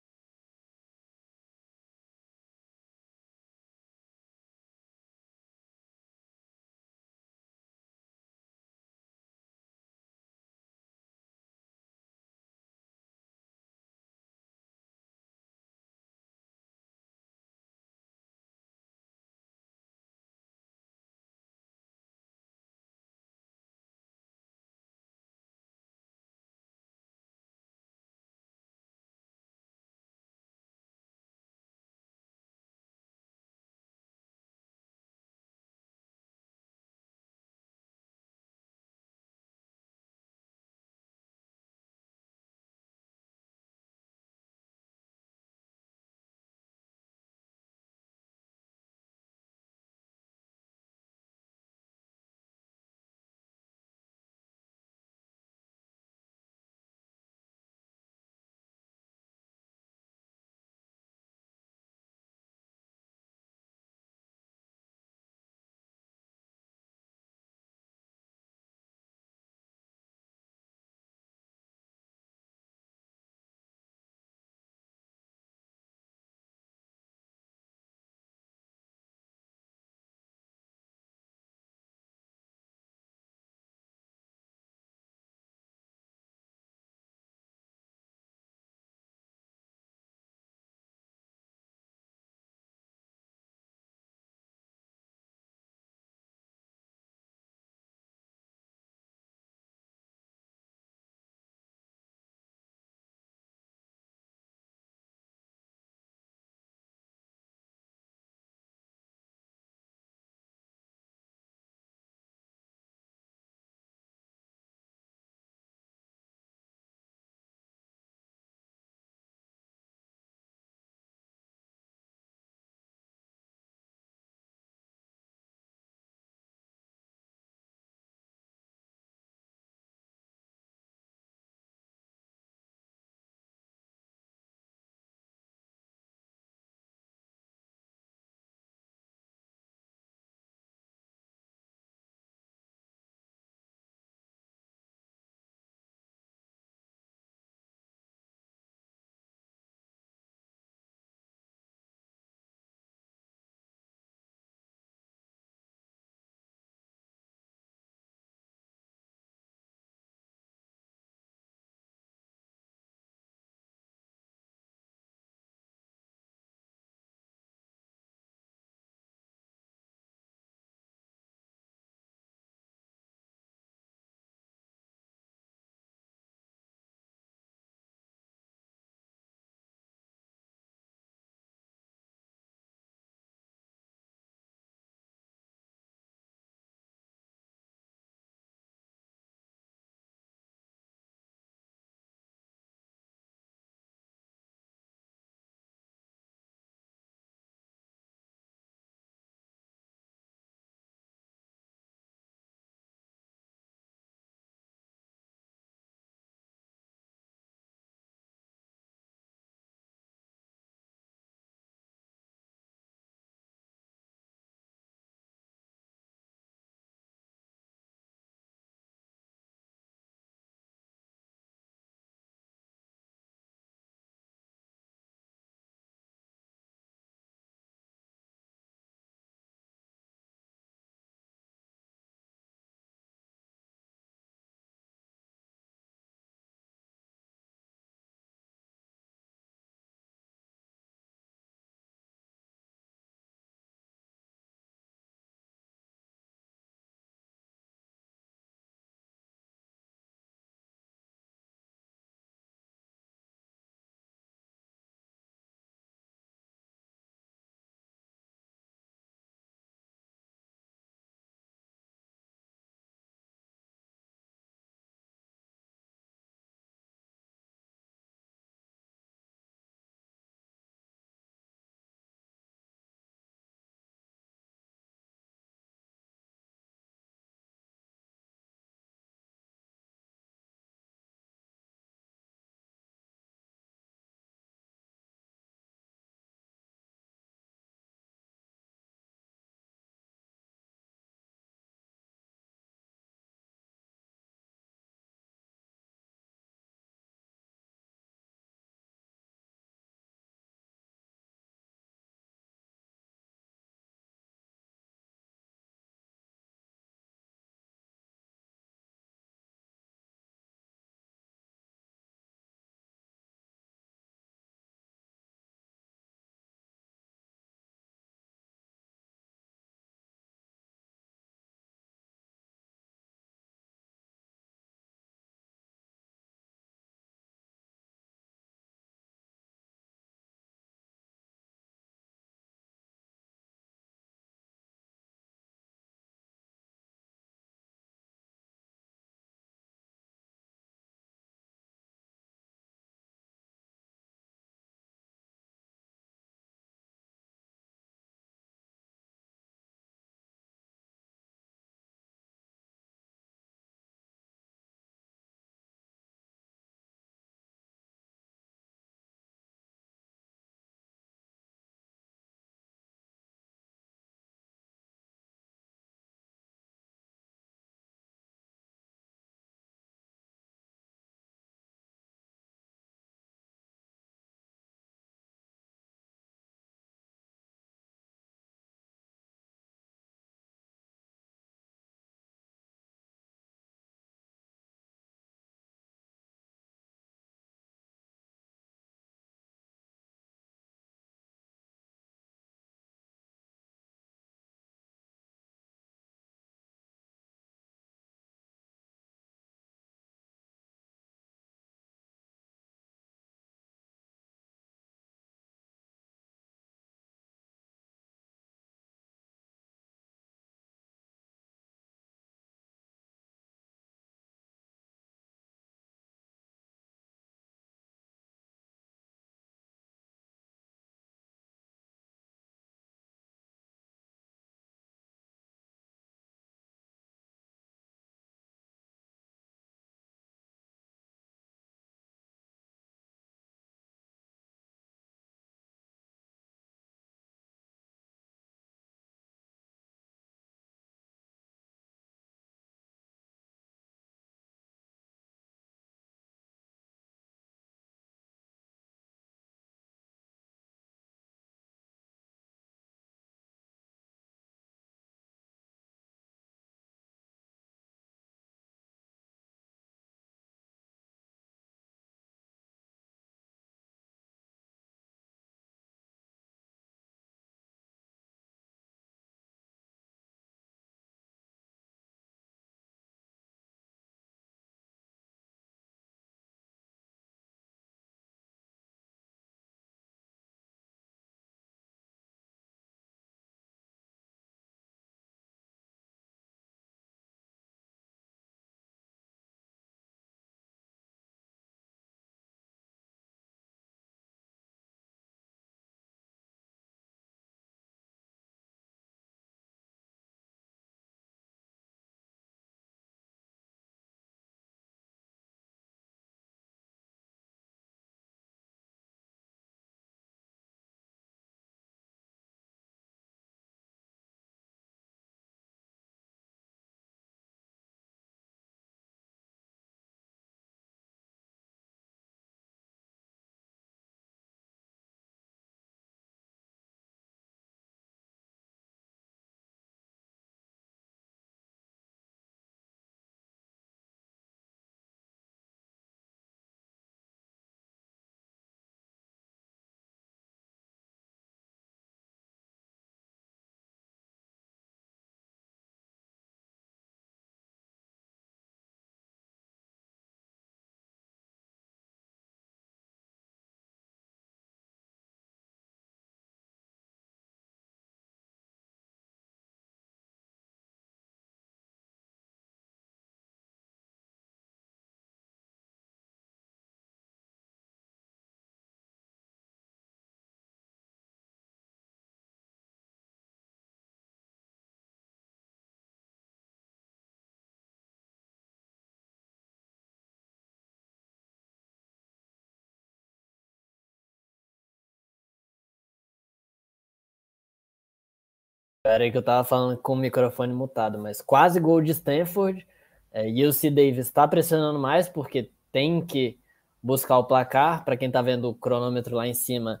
Peraí que eu tava falando com o microfone mutado, mas quase gol de Stanford. É, UC Davis está pressionando mais porque tem que buscar o placar. Para quem tá vendo o cronômetro lá em cima,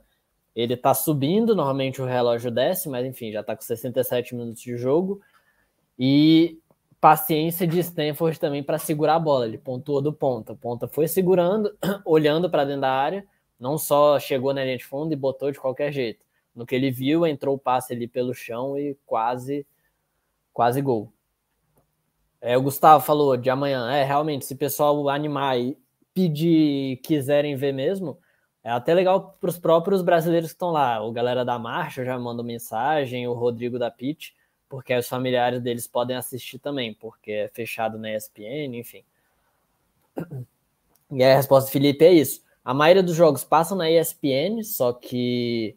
ele tá subindo, normalmente o relógio desce, mas enfim, já tá com 67 minutos de jogo. E paciência de Stanford também para segurar a bola. Ele pontuou do ponta. O ponta foi segurando, [clears throat] olhando para dentro da área, não só chegou na linha de fundo e botou de qualquer jeito. No que ele viu, entrou o passe ali pelo chão e quase, quase gol. É, o Gustavo falou de amanhã. É, realmente, se o pessoal animar e pedir, quiserem ver mesmo, é até legal para os próprios brasileiros que estão lá. O galera da marcha já manda mensagem, o Rodrigo da Pit, porque os familiares deles podem assistir também, porque é fechado na ESPN, enfim. E a resposta do Felipe é isso. A maioria dos jogos passam na ESPN, só que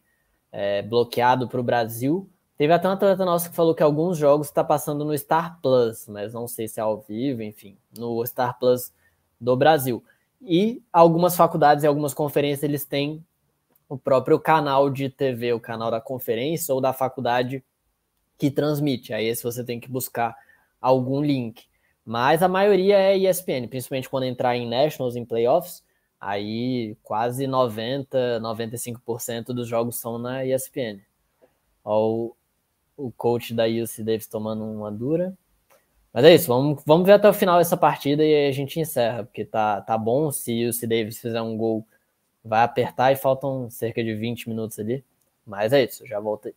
é, bloqueado para o Brasil. Teve até uma atleta nosso que falou que alguns jogos está passando no Star Plus, mas não sei se é ao vivo, enfim, no Star Plus do Brasil. E algumas faculdades e algumas conferências eles têm o próprio canal de TV, o canal da conferência ou da faculdade que transmite. Aí se você tem que buscar algum link. Mas a maioria é ESPN, principalmente quando entrar em Nationals, em playoffs, aí quase 90, 95% dos jogos são na ESPN. Ó, o, coach da UC Davis tomando uma dura. Mas é isso, vamos, vamos ver até o final essa partida e a gente encerra, porque tá, tá bom se o UC Davis fizer um gol, vai apertar e faltam cerca de 20 minutos ali. Mas é isso, já voltei.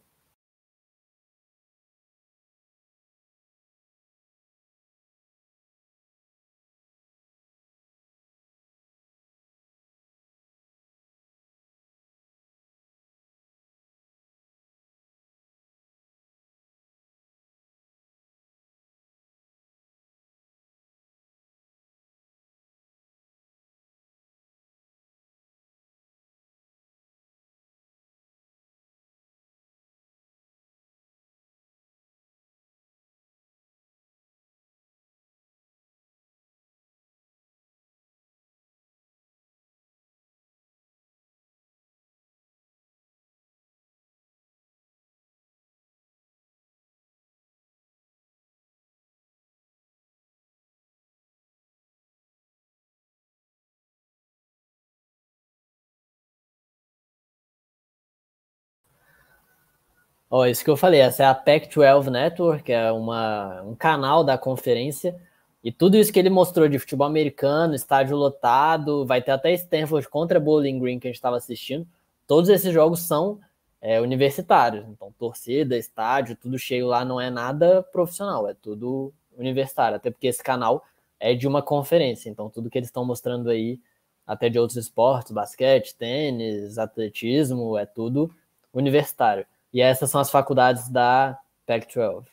Ó, isso que eu falei, essa é a Pac-12 Network, que é uma, um canal da conferência, e tudo isso que ele mostrou de futebol americano, estádio lotado, vai ter até Stanford contra Bowling Green que a gente estava assistindo. Todos esses jogos são é, universitários, então torcida, estádio, tudo cheio lá, não é nada profissional, é tudo universitário, até porque esse canal é de uma conferência, então tudo que eles estão mostrando aí, até de outros esportes, basquete, tênis, atletismo, é tudo universitário. E essas são as faculdades da Pac-12.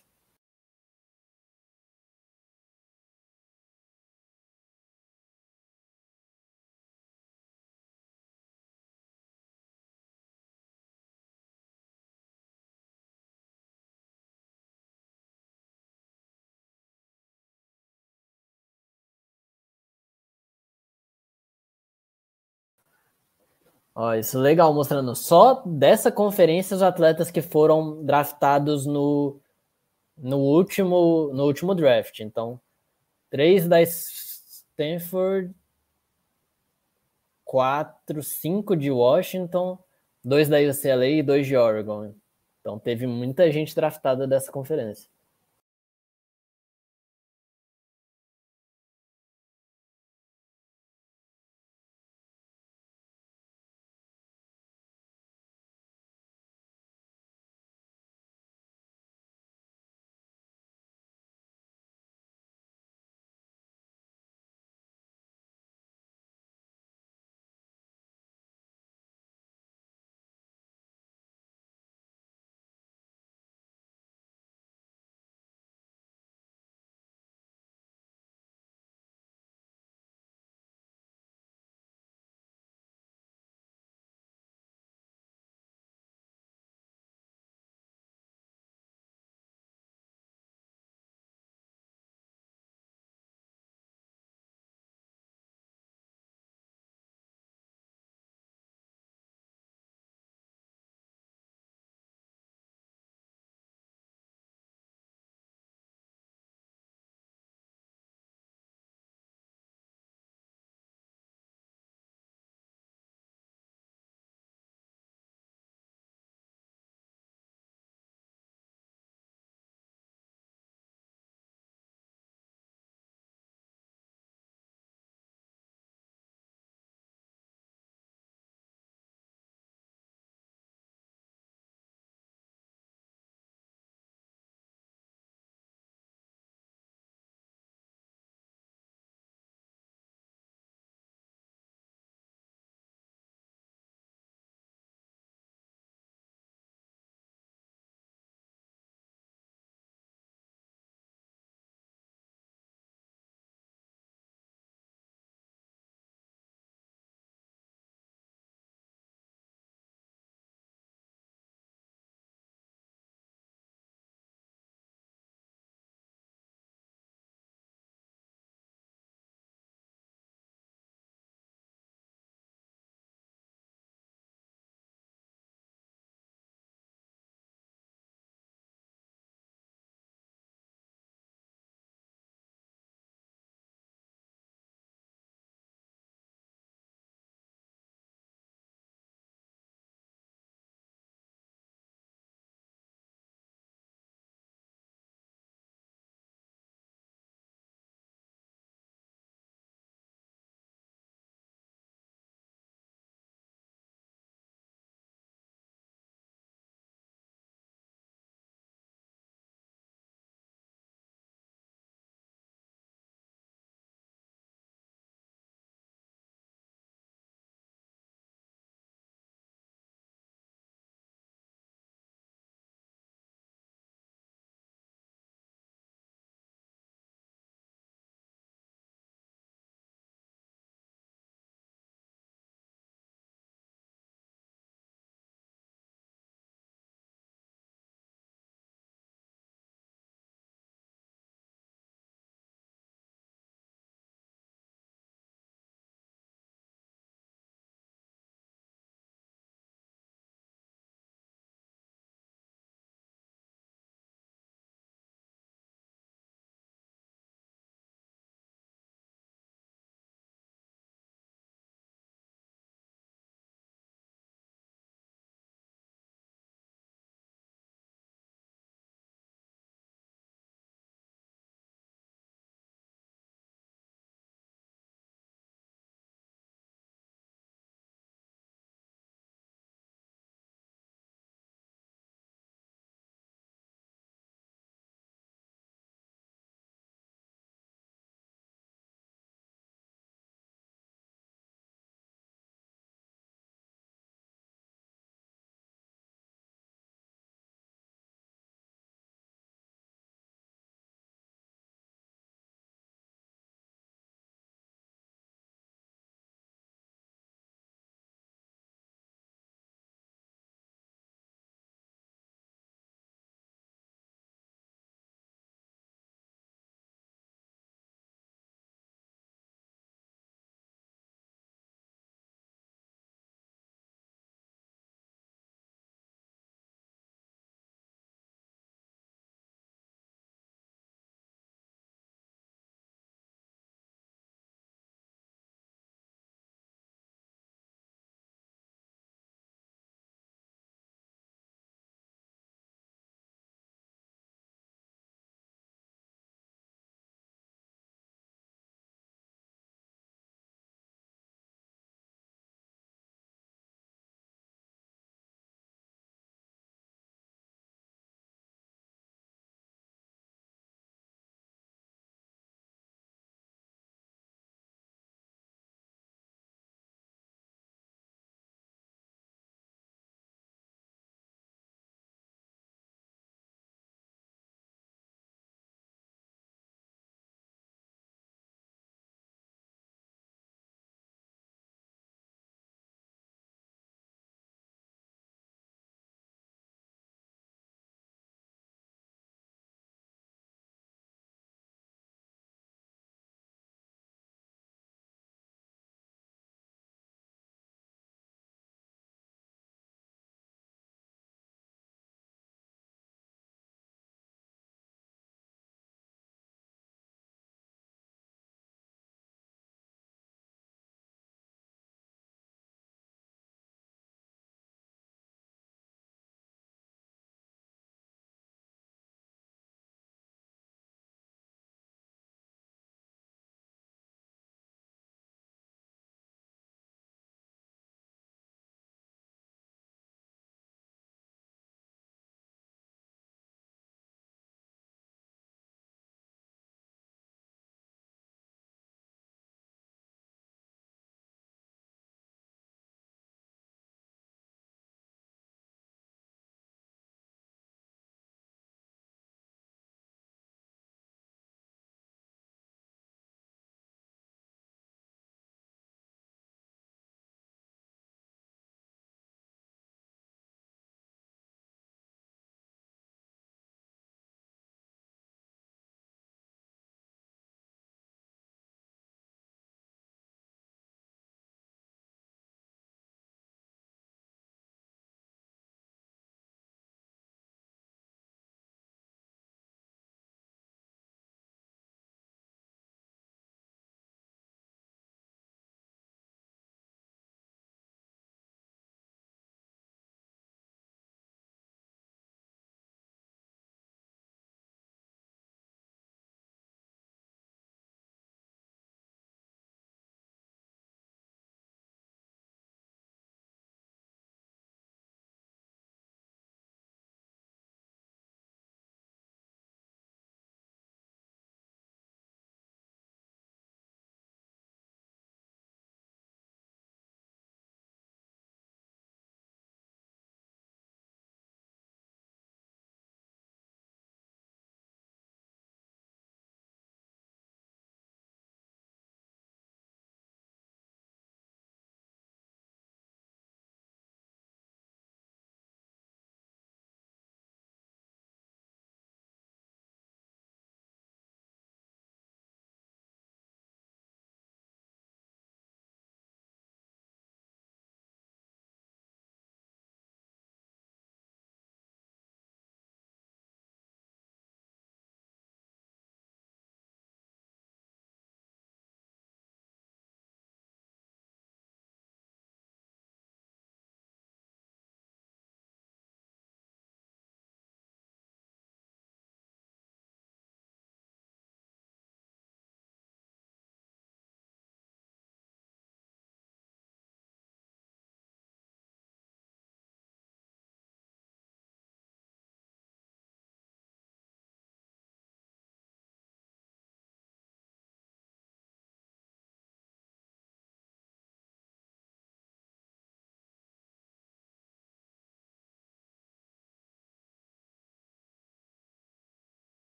Ó, isso é legal, mostrando só dessa conferência os atletas que foram draftados no, no, último, no último draft. Então, três da Stanford, quatro, cinco de Washington, dois da UCLA e dois de Oregon. Então, teve muita gente draftada dessa conferência.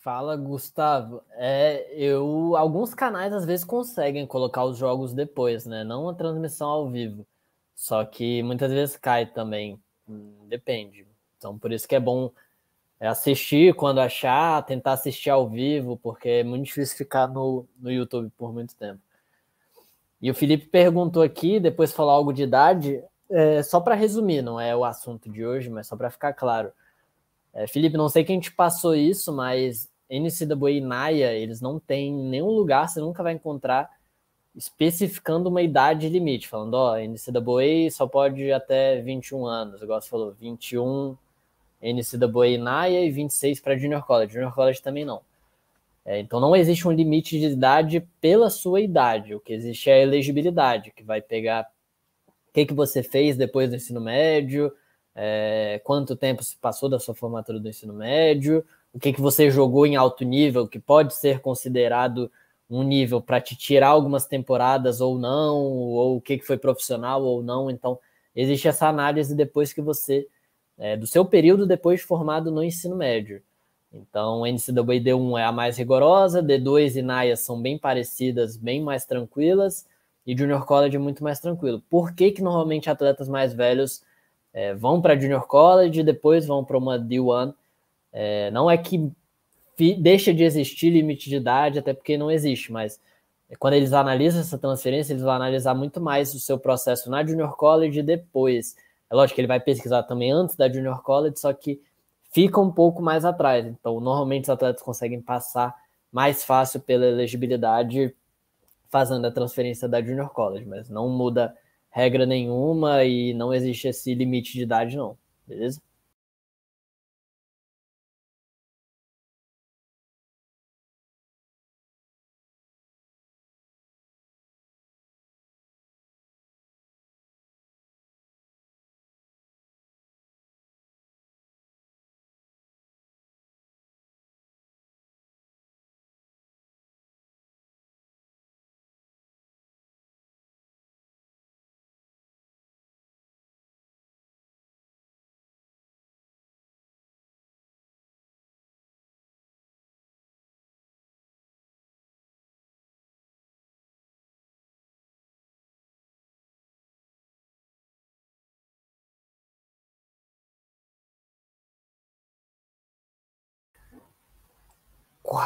Fala, Gustavo. É, eu alguns canais às vezes conseguem colocar os jogos depois, né? Não a transmissão ao vivo. Só que muitas vezes cai também. Hum, depende. Então por isso que é bom é, assistir quando achar, tentar assistir ao vivo, porque é muito difícil ficar no, no YouTube por muito tempo. E o Felipe perguntou aqui, depois falou algo de idade, é, só para resumir, não é o assunto de hoje, mas só para ficar claro. É, Felipe, não sei quem te passou isso, mas NCAA e Naya, eles não têm nenhum lugar, você nunca vai encontrar especificando uma idade limite, falando, ó, oh, NCAA só pode até 21 anos, igual você falou, 21 NCAA e Naya e 26 para Junior College, Junior College também não. É, então não existe um limite de idade pela sua idade, o que existe é a elegibilidade, que vai pegar o que, que você fez depois do ensino médio, é, quanto tempo se passou da sua formatura do ensino médio, o que, que você jogou em alto nível, que pode ser considerado um nível para te tirar algumas temporadas ou não, ou o que, que foi profissional ou não. Então, existe essa análise depois que você, é, do seu período depois de formado no ensino médio. Então, NCAA D1 é a mais rigorosa, D2 e NAIA são bem parecidas, bem mais tranquilas, e Junior College é muito mais tranquilo. Por que, que normalmente atletas mais velhos é, vão para Junior College, depois vão para uma D1. É, não é que deixa de existir limite de idade, até porque não existe, mas quando eles analisam essa transferência, eles vão analisar muito mais o seu processo na Junior College depois. É lógico que ele vai pesquisar também antes da Junior College, só que fica um pouco mais atrás. Então, normalmente os atletas conseguem passar mais fácil pela elegibilidade fazendo a transferência da Junior College, mas não muda regra nenhuma e não existe esse limite de idade, não, beleza?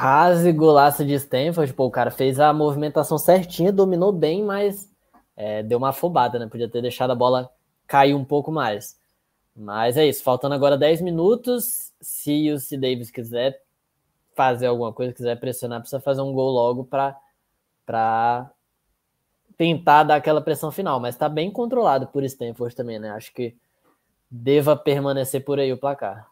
quase golaço de Stanford. Pô, o cara fez a movimentação certinha, dominou bem, mas é, deu uma afobada, né? Podia ter deixado a bola cair um pouco mais. Mas é isso, faltando agora 10 minutos. Se o C. Davis quiser fazer alguma coisa, quiser pressionar, precisa fazer um gol logo para tentar dar aquela pressão final. Mas está bem controlado por Stanford também, né? Acho que deva permanecer por aí o placar.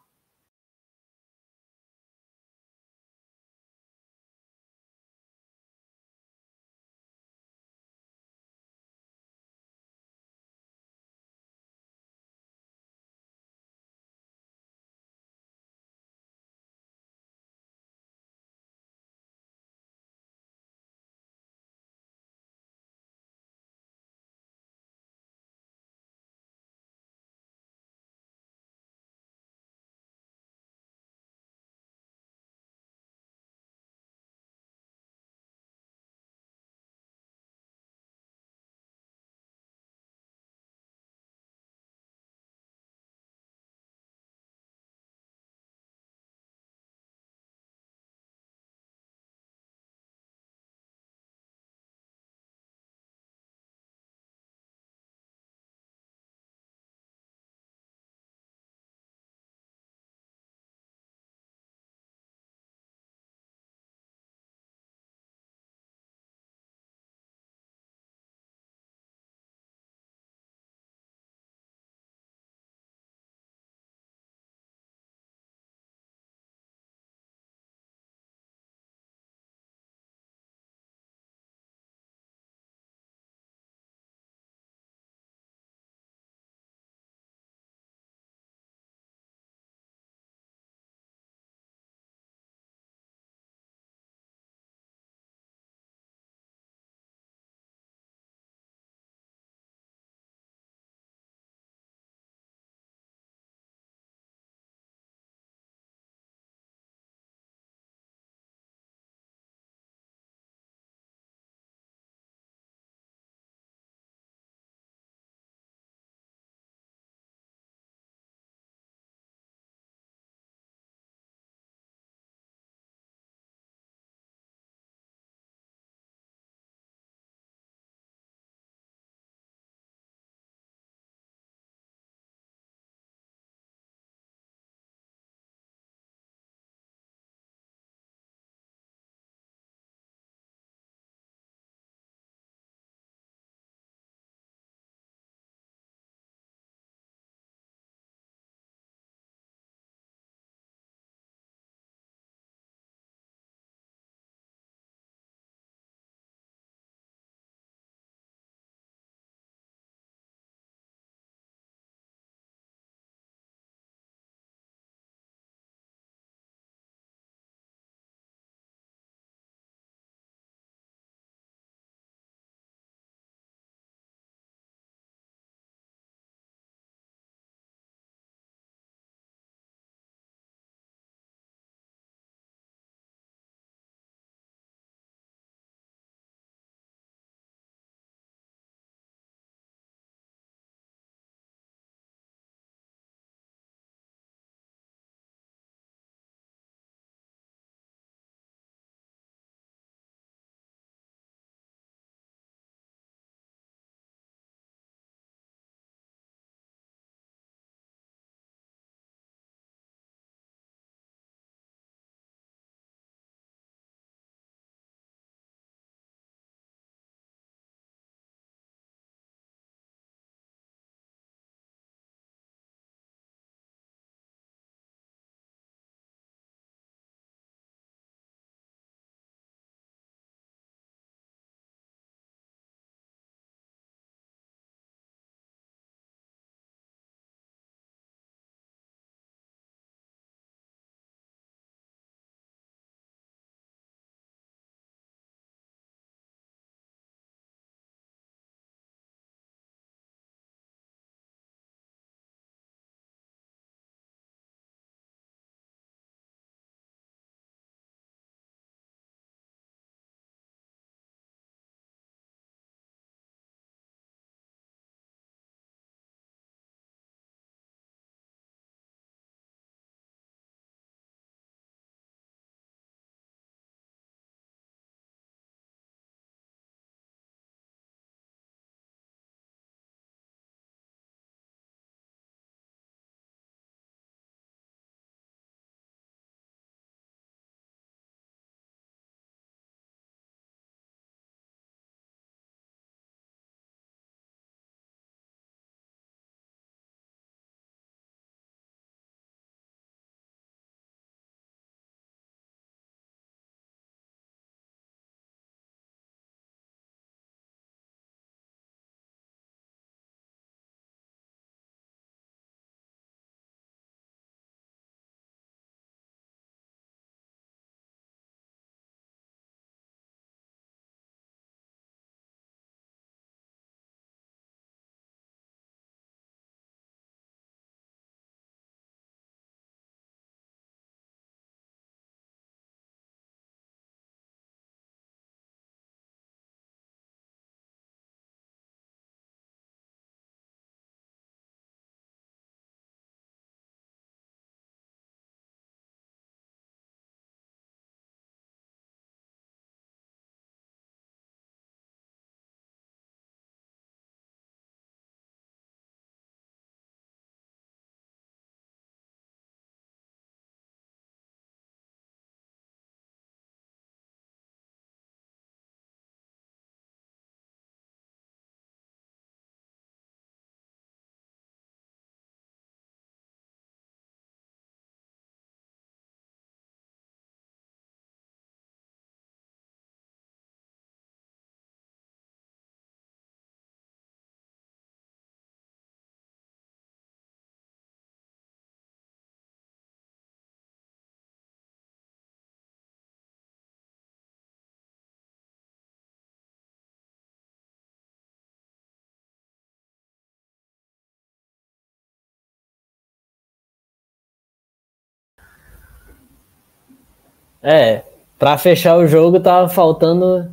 É, para fechar o jogo tava faltando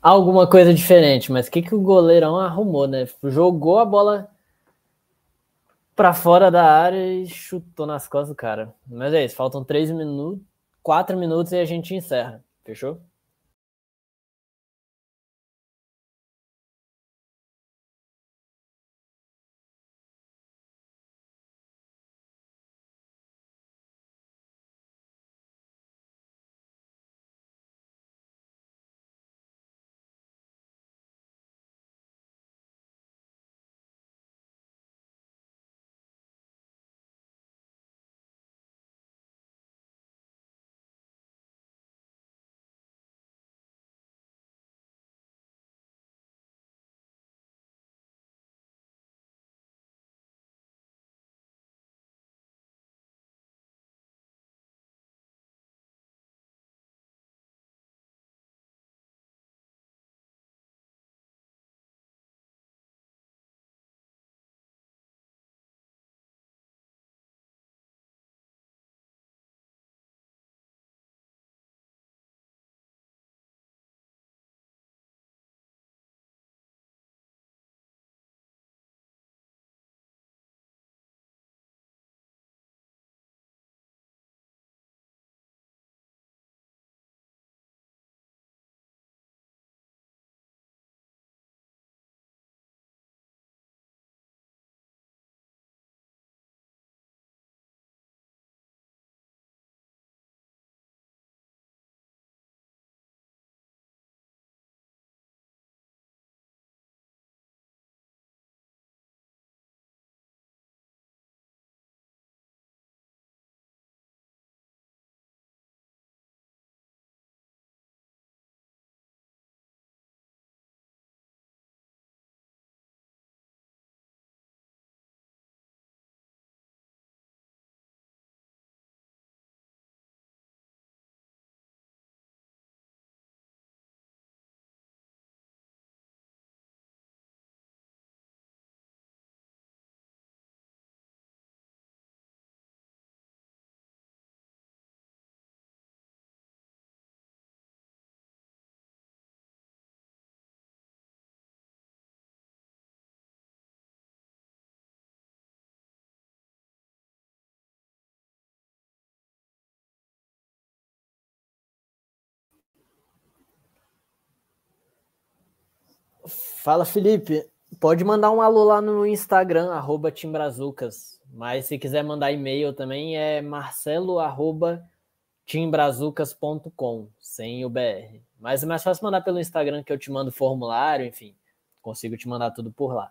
alguma coisa diferente, mas o que, que o goleirão arrumou, né? Jogou a bola para fora da área e chutou nas costas do cara. Mas é isso, faltam três minutos, quatro minutos e a gente encerra. Fechou? Fala, Felipe. Pode mandar um alô lá no Instagram, arroba Timbrazucas. Mas se quiser mandar e-mail também é marcelo timbrazucas.com, sem o BR. Mas é mais fácil mandar pelo Instagram que eu te mando o formulário, enfim. Consigo te mandar tudo por lá.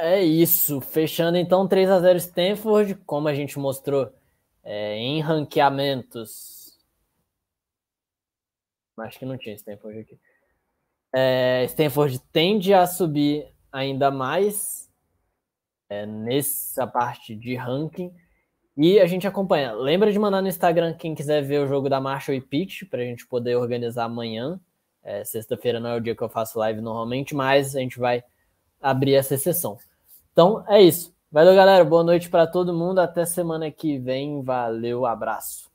É isso. Fechando então 3 a 0 Stanford, como a gente mostrou é, em ranqueamentos. Acho que não tinha Stanford aqui. É, Stanford tende a subir ainda mais é, nessa parte de ranking. E a gente acompanha. Lembra de mandar no Instagram quem quiser ver o jogo da Marshall e Pitt, para a gente poder organizar amanhã. É, sexta-feira não é o dia que eu faço live normalmente, mas a gente vai abrir essa sessão. Então é isso. Valeu, galera. Boa noite para todo mundo. Até semana que vem. Valeu, abraço.